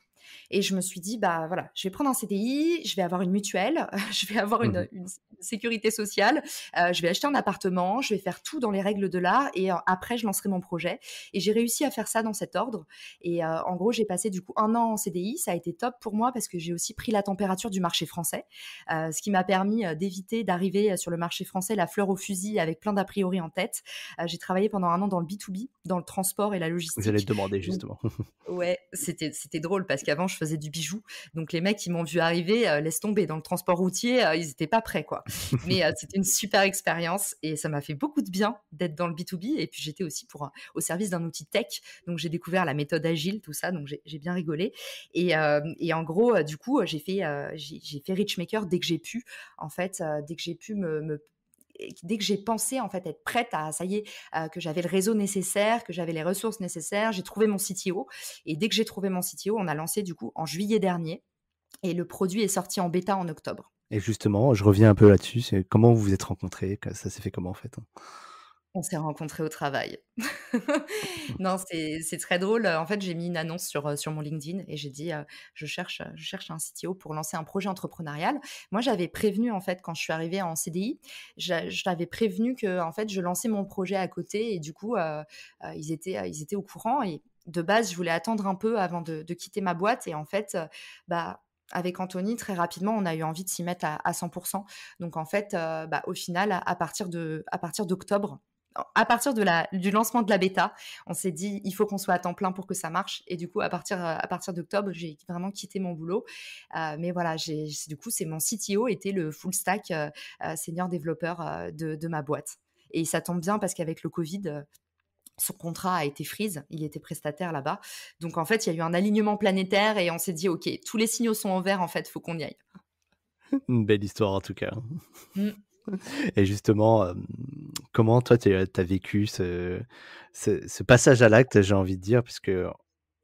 [SPEAKER 2] et je me suis dit, bah voilà, je vais prendre un CDI, je vais avoir une mutuelle, je vais avoir une, mmh sécurité sociale, euh, je vais acheter un appartement, je vais faire tout dans les règles de l'art et euh, après je lancerai mon projet. Et j'ai réussi à faire ça dans cet ordre. Et euh, en gros, j'ai passé du coup un an en CDI. Ça a été top pour moi parce que j'ai aussi pris la température du marché français, ce qui m'a permis d'éviter d'arriver sur le marché français la fleur au fusil avec plein d'a priori en tête. j'ai travaillé pendant un an dans le B2B, dans le transport et la logistique. allez te
[SPEAKER 1] demander justement.
[SPEAKER 2] ouais, c'était c'était drôle parce que avant, je faisais du bijou. Donc les mecs, ils m'ont vu arriver, euh, laisse tomber, dans le transport routier, euh, ils n'étaient pas prêts, quoi. Mais euh, c'était une super expérience et ça m'a fait beaucoup de bien d'être dans le B2B. Et puis j'étais aussi pour, au service d'un outil tech. Donc j'ai découvert la méthode agile, tout ça. Donc j'ai bien rigolé. Et, en gros, du coup, j'ai fait, j'ai fait Richmaker dès que j'ai pu, en fait, dès que j'ai pu me dès que j'ai pensé en fait être prête à ça y est que j'avais le réseau nécessaire, que j'avais les ressources nécessaires, j'ai trouvé mon CTO et dès que j'ai trouvé mon CTO, on a lancé du coup en juillet dernier et le produit est sorti en bêta en octobre.
[SPEAKER 1] Et justement, je reviens un peu là-dessus, comment vous vous êtes rencontrés, ça s'est fait comment en fait hein?
[SPEAKER 2] On s'est rencontrés au travail. Mmh. non, c'est très drôle. En fait, j'ai mis une annonce sur, sur mon LinkedIn et j'ai dit je, cherche, je cherche un CTO pour lancer un projet entrepreneurial. Moi, j'avais prévenu, en fait, quand je suis arrivée en CDI, j'avais prévenu que, en fait, je lançais mon projet à côté et du coup, ils, étaient, ils étaient au courant. Et de base, je voulais attendre un peu avant de, quitter ma boîte. Et en fait, bah, avec Anthony, très rapidement, on a eu envie de s'y mettre à, 100%. Donc, en fait, bah, au final, à, à partir d'octobre, à partir de la, du lancement de la bêta, on s'est dit il faut qu'on soit à temps plein pour que ça marche. Et du coup, à partir, à partir d'octobre, j'ai vraiment quitté mon boulot. Euh, mais voilà, j'ai, du coup, c'est mon CTO était le full stack euh, euh, senior développeur de, ma boîte. Et ça tombe bien parce qu'avec le Covid, son contrat a été freeze, il était prestataire là-bas. Donc en fait, il y a eu un alignement planétaire et on s'est dit ok, tous les signaux sont en vert en fait, faut qu'on y aille.
[SPEAKER 1] Une belle histoire en tout cas. Mm. Et justement, euh, comment toi, tu euh, as vécu ce, passage à l'acte, j'ai envie de dire, puisque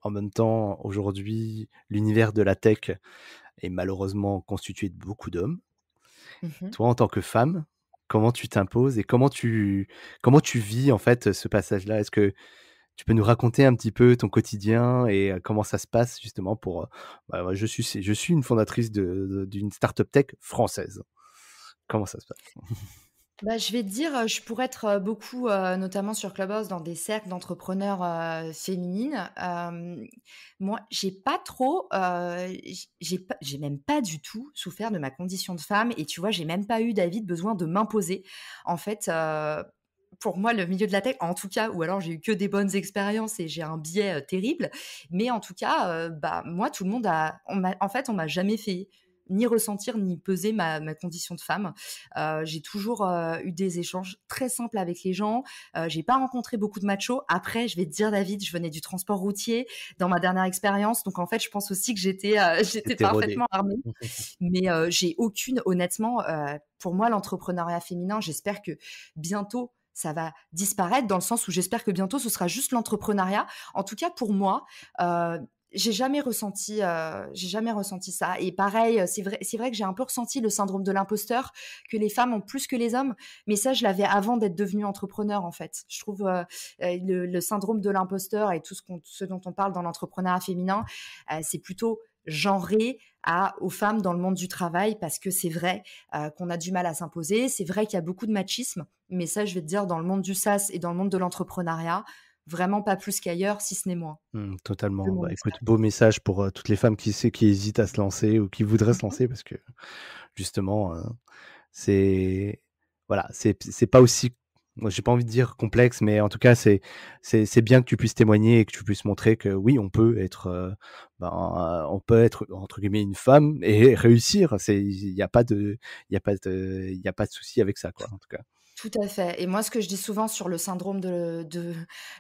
[SPEAKER 1] en même temps, aujourd'hui, l'univers de la tech est malheureusement constitué de beaucoup d'hommes. Mmh toi, en tant que femme, comment tu t'imposes et comment tu, comment tu vis en fait ce passage-là Est-ce que tu peux nous raconter un petit peu ton quotidien et euh, comment ça se passe justement pour... Bah, je, suis, je suis une fondatrice d'une start-up tech française. Comment ça se passe
[SPEAKER 2] bah, je vais te dire, je pourrais être euh, beaucoup, euh, notamment sur Clubhouse, dans des cercles d'entrepreneurs euh, féminines. moi, j'ai pas trop, j'ai même pas du tout souffert de ma condition de femme. Et tu vois, j'ai même pas eu, David, besoin de m'imposer. En fait, pour moi, le milieu de la tech, en tout cas, ou alors j'ai eu que des bonnes expériences et j'ai un biais terrible. Mais en tout cas, bah moi, tout le monde en fait, on m'a jamais fait ni ressentir ni peser ma, condition de femme. Euh, j'ai toujours euh, eu des échanges très simples avec les gens. Euh, j'ai pas rencontré beaucoup de machos. Après, je vais te dire David, je venais du transport routier dans ma dernière expérience, donc en fait, je pense aussi que j'étais parfaitement armée. Mais j'ai aucune, honnêtement, pour moi, l'entrepreneuriat féminin, j'espère que bientôt ça va disparaître dans le sens où j'espère que bientôt ce sera juste l'entrepreneuriat. En tout cas, pour moi, j'ai jamais ressenti euh, j'ai jamais ressenti ça et pareil euh, c'est vrai c'est vrai que j'ai un peu ressenti le syndrome de l'imposteur que les femmes ont plus que les hommes mais ça je l'avais avant d'être devenue entrepreneur en fait je trouve euh, le, syndrome de l'imposteur et tout ce, dont on parle dans l'entrepreneuriat féminin c'est plutôt genré à, aux femmes dans le monde du travail parce que c'est vrai qu'on a du mal à s'imposer, c'est vrai qu'il y a beaucoup de machisme, mais ça je vais te dire dans le monde du sas et dans le monde de l'entrepreneuriat, vraiment pas plus qu'ailleurs, si ce n'est moi.
[SPEAKER 1] Mmh, totalement. Bah, beau message pour euh, toutes les femmes qui, qui hésitent à se lancer ou qui voudraient se lancer parce que justement, euh, c'est voilà, c'est pas aussi j'ai pas envie de dire complexe, mais en tout cas, c'est c'est bien que tu puisses témoigner et que tu puisses montrer que oui, on peut être, euh, ben, on peut être entre guillemets une femme et réussir. C'est il n'y a pas de il y a pas de il y a pas de souci avec ça quoi en tout cas.
[SPEAKER 2] Tout à fait. Et moi, ce que je dis souvent sur le syndrome de,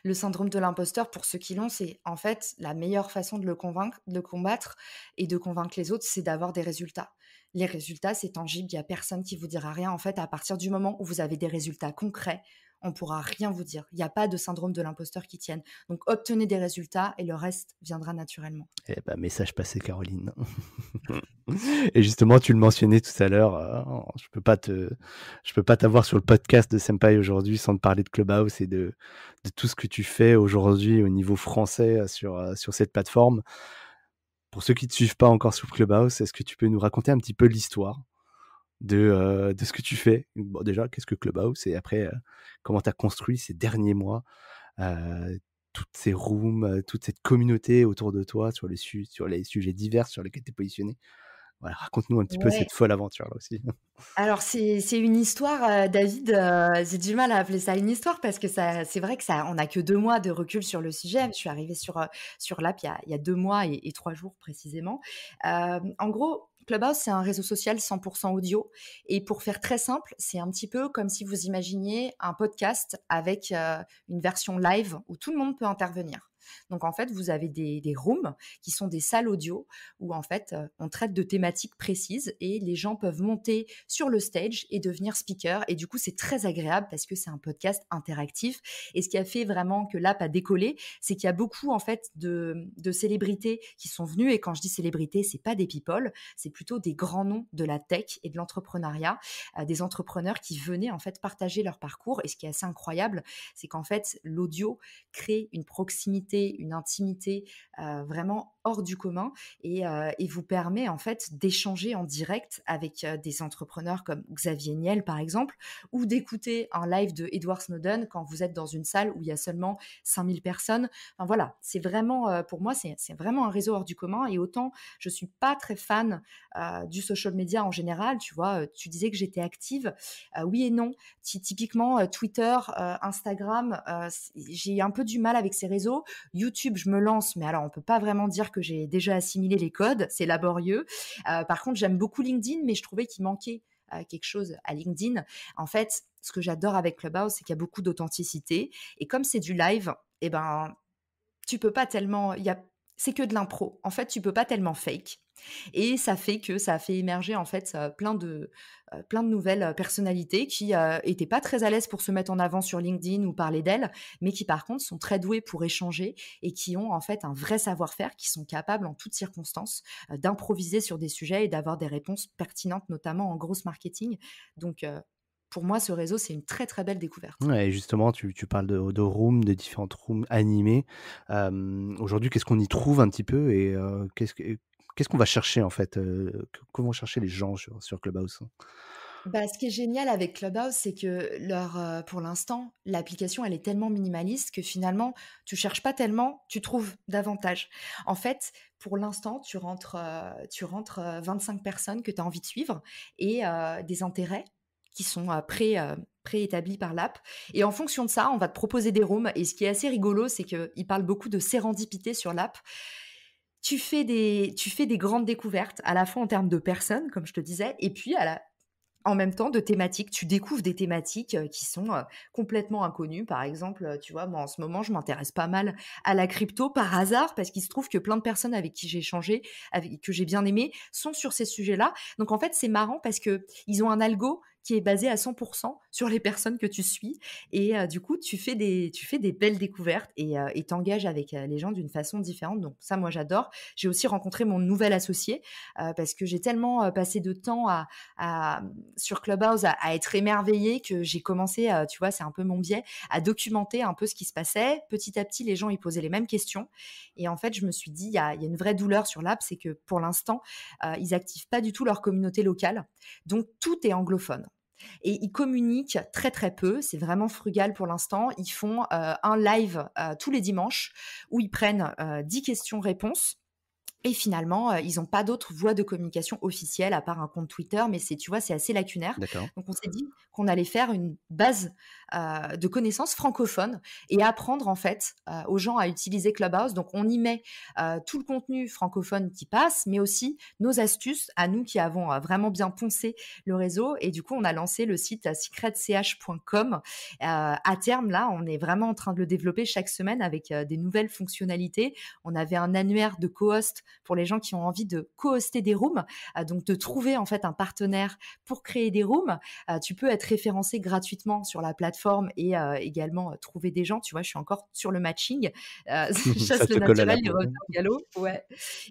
[SPEAKER 2] le syndrome de l'imposteur, pour ceux qui l'ont, c'est en fait la meilleure façon de le convaincre, de combattre et de convaincre les autres, c'est d'avoir des résultats. Les résultats, c'est tangible. Il n'y a personne qui vous dira rien. En fait, à partir du moment où vous avez des résultats concrets, on pourra rien vous dire. Il n'y a pas de syndrome de l'imposteur qui tienne. Donc obtenez des résultats et le reste viendra naturellement.
[SPEAKER 1] Eh ben, message passé, Caroline. et justement, tu le mentionnais tout à l'heure, euh, je peux pas te, je peux pas t'avoir sur le podcast de Senpai aujourd'hui sans te parler de Clubhouse et de, tout ce que tu fais aujourd'hui au niveau français euh, sur, euh, sur cette plateforme. Pour ceux qui ne te suivent pas encore sur Clubhouse, est-ce que tu peux nous raconter un petit peu l'histoire euh, de, ce que tu fais. déjà, qu'est-ce que Clubhouse Et après, euh, comment tu as construit ces derniers mois euh, toutes ces rooms, toute cette communauté autour de toi sur les, sur les sujets divers sur lesquels tu es positionné. Voilà, raconte-nous un petit peu cette folle aventure là aussi.
[SPEAKER 2] Alors c'est une histoire, David. J'ai du mal à appeler ça une histoire parce que c'est vrai que ça, on n'a que deux mois de recul sur le sujet. Je suis arrivé sur sur l'app il, il y a, deux mois et, trois jours précisément. en gros, Clubhouse, c'est un réseau social 100% audio. Et pour faire très simple, c'est un petit peu comme si vous imaginiez un podcast avec euh, une version live où tout le monde peut intervenir. Donc en fait, vous avez des, rooms qui sont des salles audio où en fait euh, on traite de thématiques précises et les gens peuvent monter sur le stage et devenir speaker. Et du coup, c'est très agréable parce que c'est un podcast interactif. Et ce qui a fait vraiment que l'app a décollé, c'est qu'il y a beaucoup en fait de, célébrités qui sont venues. Et quand je dis célébrités, c'est pas des people, c'est plutôt des grands noms de la tech et de l'entrepreneuriat, euh, des entrepreneurs qui venaient en fait partager leur parcours. Et ce qui est assez incroyable, c'est qu'en fait l'audio crée une proximité une intimité vraiment hors du commun euh, et, vous permet en fait d'échanger en direct avec euh, des entrepreneurs comme Xavier Niel par exemple ou d'écouter un live de Edward Snowden quand vous êtes dans une salle où il y a seulement 5000 personnes. Enfin, voilà, c'est vraiment euh, pour moi c'est vraiment un réseau hors du commun et autant je suis pas très fan du social media en général, tu vois, tu disais que j'étais active, oui et non. typiquement Twitter, Instagram, j'ai un peu du mal avec ces réseaux. YouTube, je me lance mais alors on peut pas vraiment dire que j'ai déjà assimilé les codes, c'est laborieux. Euh, par contre, j'aime beaucoup LinkedIn, mais je trouvais qu'il manquait euh, quelque chose à LinkedIn. En fait, ce que j'adore avec Clubhouse, c'est qu'il y a beaucoup d'authenticité. Et comme c'est du live, eh ben, tu peux pas tellement, il y a c'est que de l'impro. En fait, tu peux pas tellement fake. Et ça fait que ça a fait émerger en fait euh, plein de, euh, plein de nouvelles euh, personnalités qui n'étaient pas très à l'aise pour se mettre en avant sur LinkedIn ou parler d'elles, mais qui par contre sont très douées pour échanger et qui ont en fait un vrai savoir-faire, qui sont capables en toutes circonstances d'improviser sur des sujets et d'avoir des réponses pertinentes, notamment en gros marketing. Donc pour moi, ce réseau, c'est une très très belle découverte.
[SPEAKER 1] Ouais, justement, tu, parles de, de rooms, de différentes rooms animées. Euh, aujourd'hui, qu'est-ce qu'on y trouve un petit peu et euh, qu'est-ce qu'on va chercher en fait Comment euh, chercher les gens sur, Clubhouse
[SPEAKER 2] bah, ce qui est génial avec Clubhouse, c'est que leur, pour l'instant, l'application, elle est tellement minimaliste que finalement, tu cherches pas tellement, tu trouves davantage. En fait, pour l'instant, tu rentres, tu rentres 25 personnes que tu as envie de suivre et des intérêts qui sont euh, pré, euh, préétablis par l'app. Et en fonction de ça, on va te proposer des rooms. Et ce qui est assez rigolo, c'est qu'ils parlent beaucoup de sérendipité sur l'app. Tu fais, des, tu fais des grandes découvertes, à la fois en termes de personnes, comme je te disais, et puis à la, en même temps de thématiques. Tu découvres des thématiques euh, qui sont complètement inconnues. Par exemple, tu vois, moi en ce moment, je m'intéresse pas mal à la crypto par hasard parce qu'il se trouve que plein de personnes avec qui j'ai échangé, avec, que j'ai bien aimé, sont sur ces sujets-là. Donc en fait, c'est marrant parce que ils ont un algo qui est basé à 100% sur les personnes que tu suis. Et euh, du coup, tu fais des, tu fais des belles découvertes et euh, t'engages avec euh, les gens d'une façon différente. Donc ça, moi, j'adore. J'ai aussi rencontré mon nouvel associé parce que j'ai tellement passé de temps à, sur Clubhouse à, être émerveillée que j'ai commencé, à, tu vois, c'est un peu mon biais, à documenter un peu ce qui se passait. Petit à petit, les gens, ils posaient les mêmes questions. Et en fait, je me suis dit, il y a, y a, une vraie douleur sur l'app, c'est que pour l'instant, ils activent pas du tout leur communauté locale. Donc tout est anglophone. Et ils communiquent très très peu, c'est vraiment frugal pour l'instant. Ils font euh, un live euh, tous les dimanches où ils prennent 10 euh, questions-réponses. Et finalement, ils n'ont pas d'autre voie de communication officielle à part un compte Twitter, mais c'est, tu vois, c'est assez lacunaire. Donc, on s'est dit qu'on allait faire une base euh, de connaissances francophones et apprendre en fait euh, aux gens à utiliser Clubhouse. Donc on y met euh, tout le contenu francophone qui passe, mais aussi nos astuces à nous qui avons vraiment bien poncé le réseau. Et du coup, on a lancé le site secretch.com. à terme, là, on est vraiment en train de le développer chaque semaine avec des nouvelles fonctionnalités. On avait un annuaire de co-host pour les gens qui ont envie de co-hoster des rooms, donc de trouver en fait un partenaire pour créer des rooms. tu peux être référencé gratuitement sur la plateforme et également trouver des gens. Tu vois, je suis encore sur le matching. chasse le naturel et Ouais.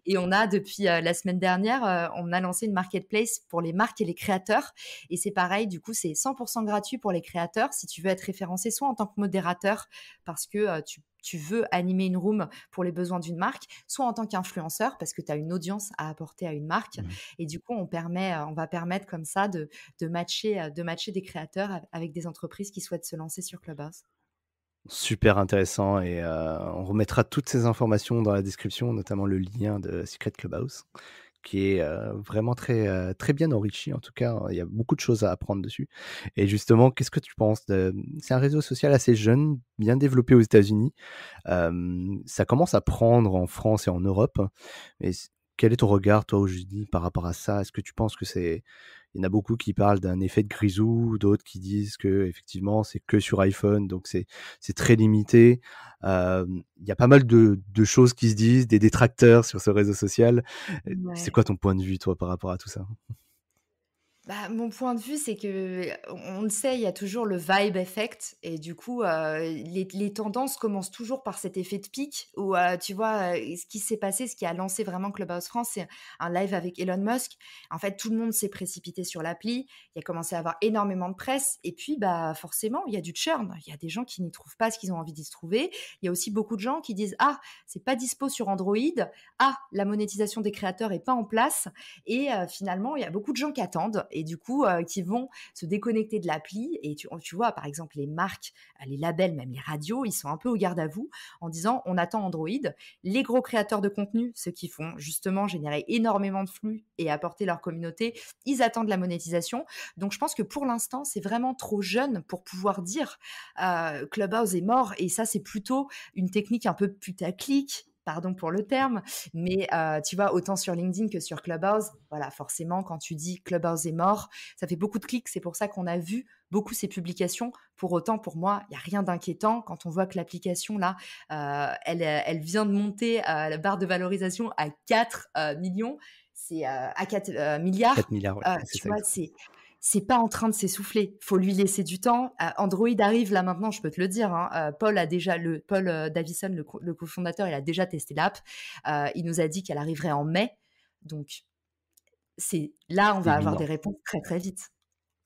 [SPEAKER 2] Et on a, depuis la semaine dernière, on a lancé une marketplace pour les marques et les créateurs. Et c'est pareil, du coup, c'est 100% gratuit pour les créateurs. Si tu veux être référencé, soit en tant que modérateur, parce que tu tu veux animer une room pour les besoins d'une marque, soit en tant qu'influenceur parce que tu as une audience à apporter à une marque. Mmh. Et du coup, on, permet, euh, on va permettre comme ça de, matcher, euh, de matcher des créateurs avec des entreprises qui souhaitent se lancer sur Clubhouse.
[SPEAKER 1] Super intéressant et euh, on remettra toutes ces informations dans la description, notamment le lien de Secret Clubhouse qui est euh, vraiment très, euh, très bien enrichi. En tout cas, hein. il y a beaucoup de choses à apprendre dessus. Et justement, qu'est-ce que tu penses C'est un réseau social assez jeune, bien développé aux États-Unis. ça commence à prendre en France et en Europe. Hein. Mais quel est ton regard, toi, aujourd'hui par rapport à ça Est-ce que tu penses que c'est il y en a beaucoup qui parlent d'un effet de grisou, d'autres qui disent que effectivement c'est que sur iPhone, donc c'est très limité. Il y a pas mal de, choses qui se disent, des détracteurs sur ce réseau social. C'est quoi ton point de vue toi par rapport à tout ça
[SPEAKER 2] bah, mon point de vue, c'est que on le sait, il y a toujours le vibe effect, et du coup, euh, les, tendances commencent toujours par cet effet de pic. Ou euh, tu vois euh, ce qui s'est passé, ce qui a lancé vraiment Clubhouse France, c'est un live avec Elon Musk. En fait, tout le monde s'est précipité sur l'appli. Il y a commencé à avoir énormément de presse, et puis bah forcément, il y a du churn. Il y a des gens qui n'y trouvent pas ce qu'ils ont envie d'y trouver. Il y a aussi beaucoup de gens qui disent ah c'est pas dispo sur Android, ah la monétisation des créateurs est pas en place, et finalement il y a beaucoup de gens qui attendent et du coup euh, qui vont se déconnecter de l'appli. Et tu, vois, par exemple, les marques, euh, les labels, même les radios, ils sont un peu au garde à vous en disant on attend Android. Les gros créateurs de contenu, ceux qui font justement générer énormément de flux et apporter leur communauté, ils attendent la monétisation. Donc je pense que pour l'instant, c'est vraiment trop jeune pour pouvoir dire euh, Clubhouse est mort. Et ça, c'est plutôt une technique un peu putaclic pardon pour le terme, mais euh, tu vois, autant sur LinkedIn que sur Clubhouse, voilà, forcément, quand tu dis Clubhouse est mort, ça fait beaucoup de clics. C'est pour ça qu'on a vu beaucoup ces publications. Pour autant, pour moi, il n'y a rien d'inquiétant quand on voit que l'application, là, euh, euh, elle, vient de monter la barre de valorisation à 4 millions. C'est à 4 milliards. 4 c'est c'est pas en train de s'essouffler. Faut lui laisser du temps. Euh, Android arrive là maintenant, je peux te le dire. Hein. Euh, Paul a déjà le Paul euh, Davison, le, cofondateur, il a déjà testé l'app. il nous a dit qu'elle arriverait en mai. Donc c'est là, on va avoir des réponses très très vite.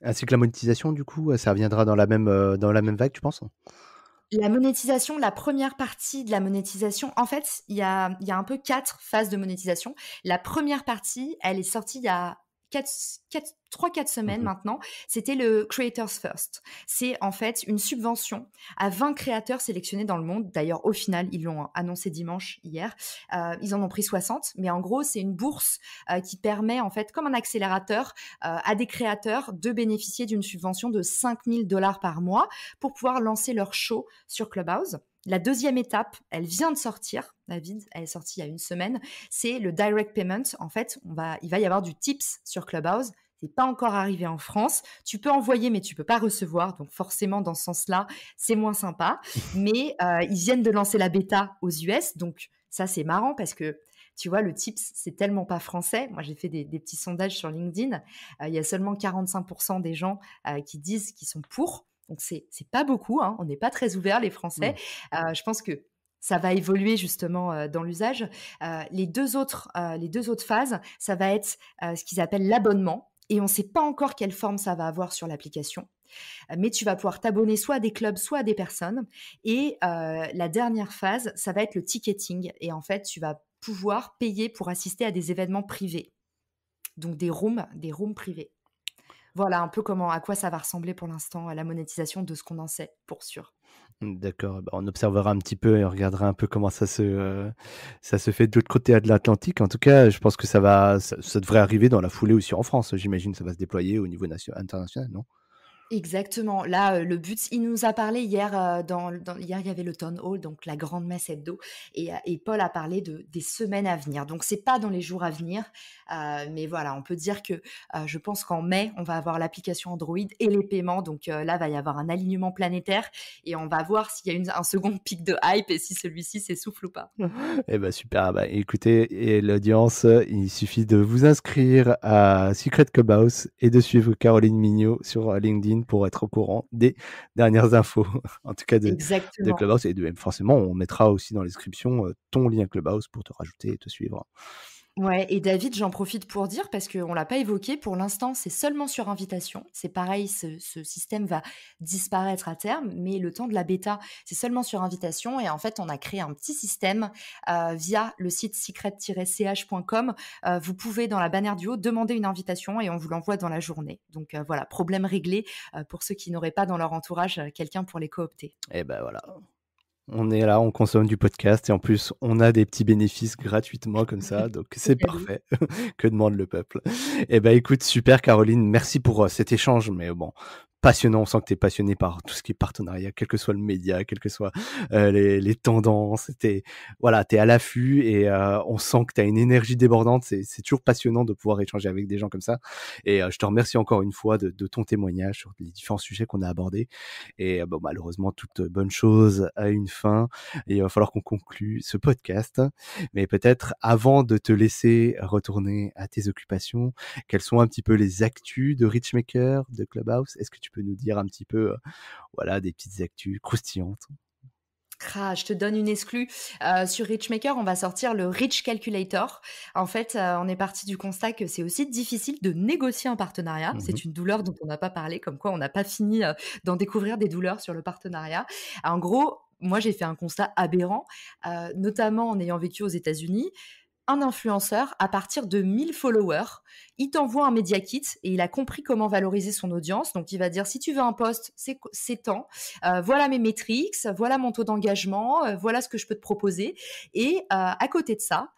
[SPEAKER 1] Ainsi ah, que la monétisation, du coup, ça reviendra dans la même dans la même vague, tu penses
[SPEAKER 2] la monétisation, la première partie de la monétisation, en fait, il y a, y a, un peu quatre phases de monétisation. La première partie, elle est sortie il y a 3-4 semaines mhm. maintenant, c'était le Creators First. C'est en fait une subvention à 20 créateurs sélectionnés dans le monde. D'ailleurs, au final, ils l'ont annoncé dimanche hier. Euh, ils en ont pris 60, mais en gros, c'est une bourse euh, qui permet en fait, comme un accélérateur, euh, à des créateurs de bénéficier d'une subvention de 5000 dollars par mois pour pouvoir lancer leur show sur Clubhouse. La deuxième étape, elle vient de sortir, David, elle est sortie il y a une semaine, c'est le direct payment. En fait, on va, il va y avoir du tips sur Clubhouse. C'est pas encore arrivé en France. Tu peux envoyer, mais tu peux pas recevoir. Donc forcément, dans ce sens-là, c'est moins sympa. Mais euh, ils viennent de lancer la bêta aux US, donc ça c'est marrant parce que tu vois, le tips, c'est tellement pas français. Moi, j'ai fait des, petits sondages sur LinkedIn. Euh, il y a seulement 45% des gens euh, qui disent qu'ils sont pour. Donc, c'est pas beaucoup. Hein, on n'est pas très ouverts, les Français. Mmh. Euh, je pense que ça va évoluer justement euh, dans l'usage. Euh, les, deux autres, les deux autres phases, ça va être ce qu'ils appellent l'abonnement. Et on ne sait pas encore quelle forme ça va avoir sur l'application. Mais tu vas pouvoir t'abonner soit à des clubs, soit à des personnes. Et la dernière phase, ça va être le ticketing. Et en fait, tu vas pouvoir payer pour assister à des événements privés. Donc des rooms, des rooms privés voilà un peu comment, à quoi ça va ressembler pour l'instant à la monétisation de ce qu'on en sait pour sûr.
[SPEAKER 1] D'accord, bah, on observera un petit peu et on regardera un peu comment ça se, euh, ça se fait de l'autre côté de l'Atlantique. En tout cas, je pense que ça va, ça, devrait arriver dans la foulée aussi en France. J'imagine ça va se déployer au niveau international, non
[SPEAKER 2] Exactement. Là, euh, le but, il nous a parlé hier, euh, dans, hier, il y avait le town hall, donc la grande messe hebdo, euh, et, Paul a parlé de, des semaines à venir. Donc, c'est pas dans les jours à venir, mais voilà, on peut dire que je pense qu'en mai, on va avoir l'application Android et les paiements. Donc, là, va y avoir un alignement planétaire et on va voir s'il y a un second pic de hype et si celui-ci s'essouffle ou pas.
[SPEAKER 1] eh ben, super. Bah, écoutez, et l'audience, il suffit de vous inscrire à Secret Clubhouse et de suivre Caroline Mignot sur LinkedIn pour être au courant des dernières infos, en tout cas de, de Clubhouse. Et de, forcément, on mettra aussi dans la description euh, ton lien Clubhouse pour te rajouter et te suivre.
[SPEAKER 2] Ouais, et David, j'en profite pour dire, parce qu'on ne l'a pas évoqué, pour l'instant, c'est seulement sur invitation. C'est pareil, ce, système va disparaître à terme, mais le temps de la bêta, c'est seulement sur invitation. Et en fait, on a créé un petit système euh, via le site secret-ch.com. Euh, vous pouvez, dans la bannière du haut, demander une invitation et on vous l'envoie dans la journée. Donc euh, voilà, problème réglé pour ceux qui n'auraient pas dans leur entourage quelqu'un pour les coopter. Et eh ben voilà,
[SPEAKER 1] on est là, on consomme du podcast et en plus, on a des petits bénéfices gratuitement comme ça. Donc, c'est eh parfait. que demande le peuple Eh bah, écoute, super, Caroline. Merci pour euh, cet échange. Mais bon, passionnant. On sent que tu es passionné par tout ce qui est partenariat, quel que soit le média, quel que soit euh, les, tendances. T'es, voilà, tu es à l'affût et euh, on sent que tu as une énergie débordante. C'est, c'est toujours passionnant de pouvoir échanger avec des gens comme ça. Et euh, je te remercie encore une fois de, ton témoignage sur les différents sujets qu'on a abordés. Et bon, malheureusement, toute bonne chose a une fin et il va falloir qu'on conclue ce podcast. Mais peut-être avant de te laisser retourner à tes occupations, quelles sont un petit peu les actus de Richmaker, de Clubhouse Est-ce que tu peut nous dire un petit peu, voilà, des petites actus croustillantes
[SPEAKER 2] je te donne une exclue. sur Richmaker, on va sortir le Rich Calculator. En fait, on est parti du constat que c'est aussi difficile de négocier un partenariat. Mmh c'est une douleur dont on n'a pas parlé, comme quoi on n'a pas fini d'en découvrir des douleurs sur le partenariat. En gros, moi, j'ai fait un constat aberrant, notamment en ayant vécu aux États-Unis un influenceur à partir de 1000 followers. Il t'envoie un média kit et il a compris comment valoriser son audience. Donc, il va dire si tu veux un poste, c'est temps. Euh, voilà mes métriques, voilà mon taux d'engagement, euh, voilà ce que je peux te proposer. Et euh, à côté de ça,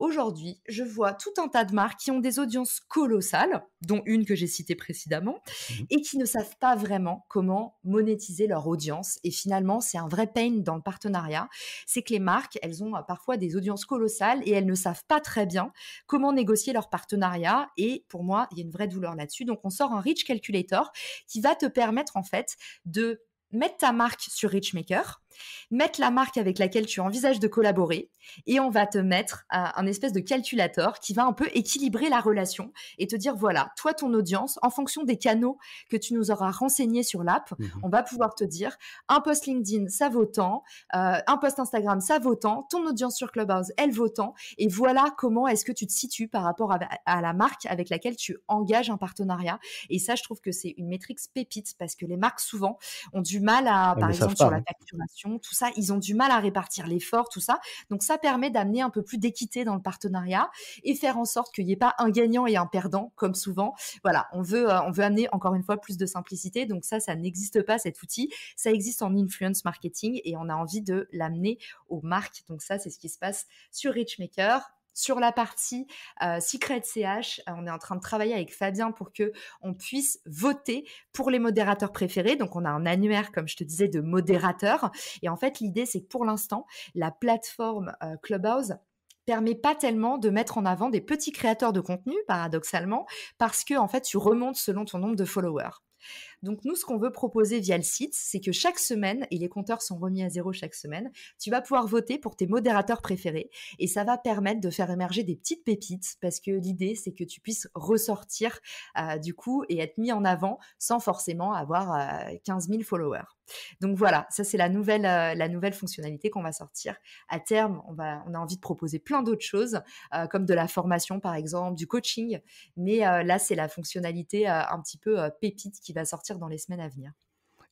[SPEAKER 2] Aujourd'hui, je vois tout un tas de marques qui ont des audiences colossales, dont une que j'ai citée précédemment, mhm. et qui ne savent pas vraiment comment monétiser leur audience. Et finalement, c'est un vrai pain dans le partenariat. C'est que les marques, elles ont euh, parfois des audiences colossales et elles ne savent pas très bien comment négocier leur partenariat. Et pour moi, il y a une vraie douleur là-dessus. Donc, on sort un Rich Calculator qui va te permettre, en fait, de mettre ta marque sur Richmaker mettre la marque avec laquelle tu envisages de collaborer et on va te mettre un espèce de calculateur qui va un peu équilibrer la relation et te dire voilà, toi ton audience, en fonction des canaux que tu nous auras renseignés sur l'app, mhm. on va pouvoir te dire un post LinkedIn ça vaut tant, euh, un post Instagram ça vaut tant, ton audience sur Clubhouse elle vaut tant et voilà comment est-ce que tu te situes par rapport à, la marque avec laquelle tu engages un partenariat et ça je trouve que c'est une métrique pépite parce que les marques souvent ont du mal à par exemple sur la hein. facturation tout ça, ils ont du mal à répartir l'effort, tout ça. Donc ça permet d'amener un peu plus d'équité dans le partenariat et faire en sorte qu'il n'y ait pas un gagnant et un perdant, comme souvent. Voilà, on veut, euh, on veut amener encore une fois plus de simplicité. Donc ça, ça n'existe pas cet outil. Ça existe en influence marketing et on a envie de l'amener aux marques. Donc ça, c'est ce qui se passe sur Richmaker sur la partie euh, Secret CH. Euh, on est en train de travailler avec Fabien pour que on puisse voter pour les modérateurs préférés. Donc, on a un annuaire, comme je te disais, de modérateurs. Et en fait, l'idée, c'est que pour l'instant, la plateforme euh, Clubhouse permet pas tellement de mettre en avant des petits créateurs de contenu, paradoxalement, parce que en fait, tu remontes selon ton nombre de followers. Donc nous, ce qu'on veut proposer via le site, c'est que chaque semaine, et les compteurs sont remis à zéro chaque semaine, tu vas pouvoir voter pour tes modérateurs préférés et ça va permettre de faire émerger des petites pépites parce que l'idée, c'est que tu puisses ressortir euh, du coup et être mis en avant sans forcément avoir 15 euh, 000 followers. Donc voilà, ça c'est la nouvelle, euh, la nouvelle fonctionnalité qu'on va sortir. À terme, on, va, on a envie de proposer plein d'autres choses, comme de la formation par exemple, du coaching. Mais là, c'est la fonctionnalité un petit peu pépite qui va sortir dans les semaines à venir.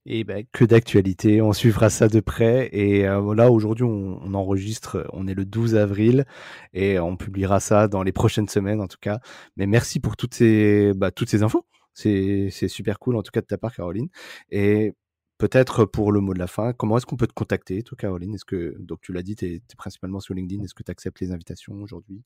[SPEAKER 2] Et eh
[SPEAKER 1] ben, que d'actualité, on suivra ça de près. Et voilà, euh, aujourd'hui, on, enregistre, on est le 12 avril et on publiera ça dans les prochaines semaines en tout cas. Mais merci pour toutes ces, bah, toutes ces infos. C'est super cool en tout cas de ta part, Caroline. Et peut-être pour le mot de la fin, comment est-ce qu'on peut te contacter, toi, Caroline Est-ce que, donc tu l'as dit, tu es, principalement sur LinkedIn, est-ce que tu acceptes les invitations aujourd'hui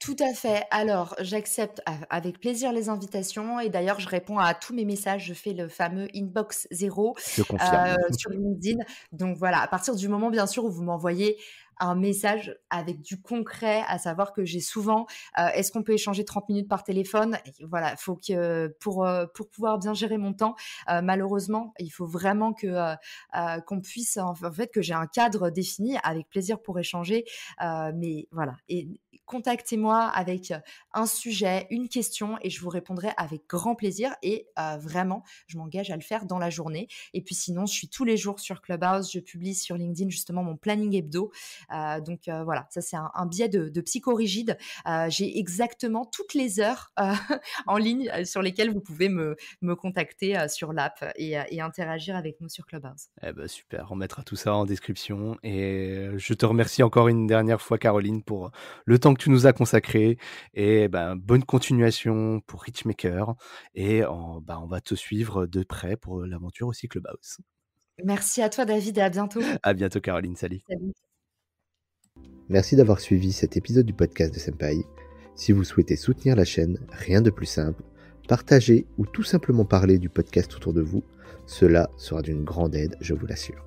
[SPEAKER 2] tout à fait. Alors, j'accepte avec plaisir les invitations et d'ailleurs, je réponds à tous mes messages. Je fais le fameux inbox zéro euh, sur LinkedIn. Donc voilà, à partir du moment, bien sûr, où vous m'envoyez un message avec du concret, à savoir que j'ai souvent, euh, est-ce qu'on peut échanger 30 minutes par téléphone Voilà, faut que pour euh, pour pouvoir bien gérer mon temps, malheureusement, il faut vraiment que qu'on puisse en fait que j'ai un cadre défini avec plaisir pour échanger, mais voilà et contactez-moi avec un sujet, une question et je vous répondrai avec grand plaisir et vraiment, je m'engage à le faire dans la journée. Et puis sinon, je suis tous les jours sur Clubhouse, je publie sur LinkedIn justement mon planning hebdo. donc voilà, ça c'est un, biais de, psycho psychorigide. J'ai exactement toutes les heures en ligne sur lesquelles vous pouvez me, me contacter sur l'app et, interagir avec nous sur Clubhouse. Eh
[SPEAKER 1] ben super, on mettra tout ça en description et je te remercie encore une dernière fois Caroline pour le temps tu nous as consacré. Et ben, bonne continuation pour Richmaker. Et on, ben, on va te suivre de près pour euh, l'aventure au Clubhouse.
[SPEAKER 2] Merci à toi, David, et à bientôt.
[SPEAKER 1] À bientôt, Caroline. Salut. Merci d'avoir suivi cet épisode du podcast de Senpai. Si vous souhaitez soutenir la chaîne, rien de plus simple, partagez ou tout simplement parler du podcast autour de vous. Cela sera d'une grande aide, je vous l'assure.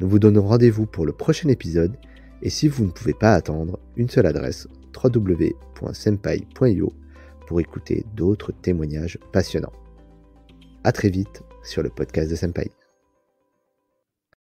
[SPEAKER 1] Nous vous donnons rendez-vous pour le prochain épisode et si vous ne pouvez pas attendre, une seule adresse www.senpai.io pour écouter d'autres témoignages passionnants. A très vite sur le podcast de Senpai.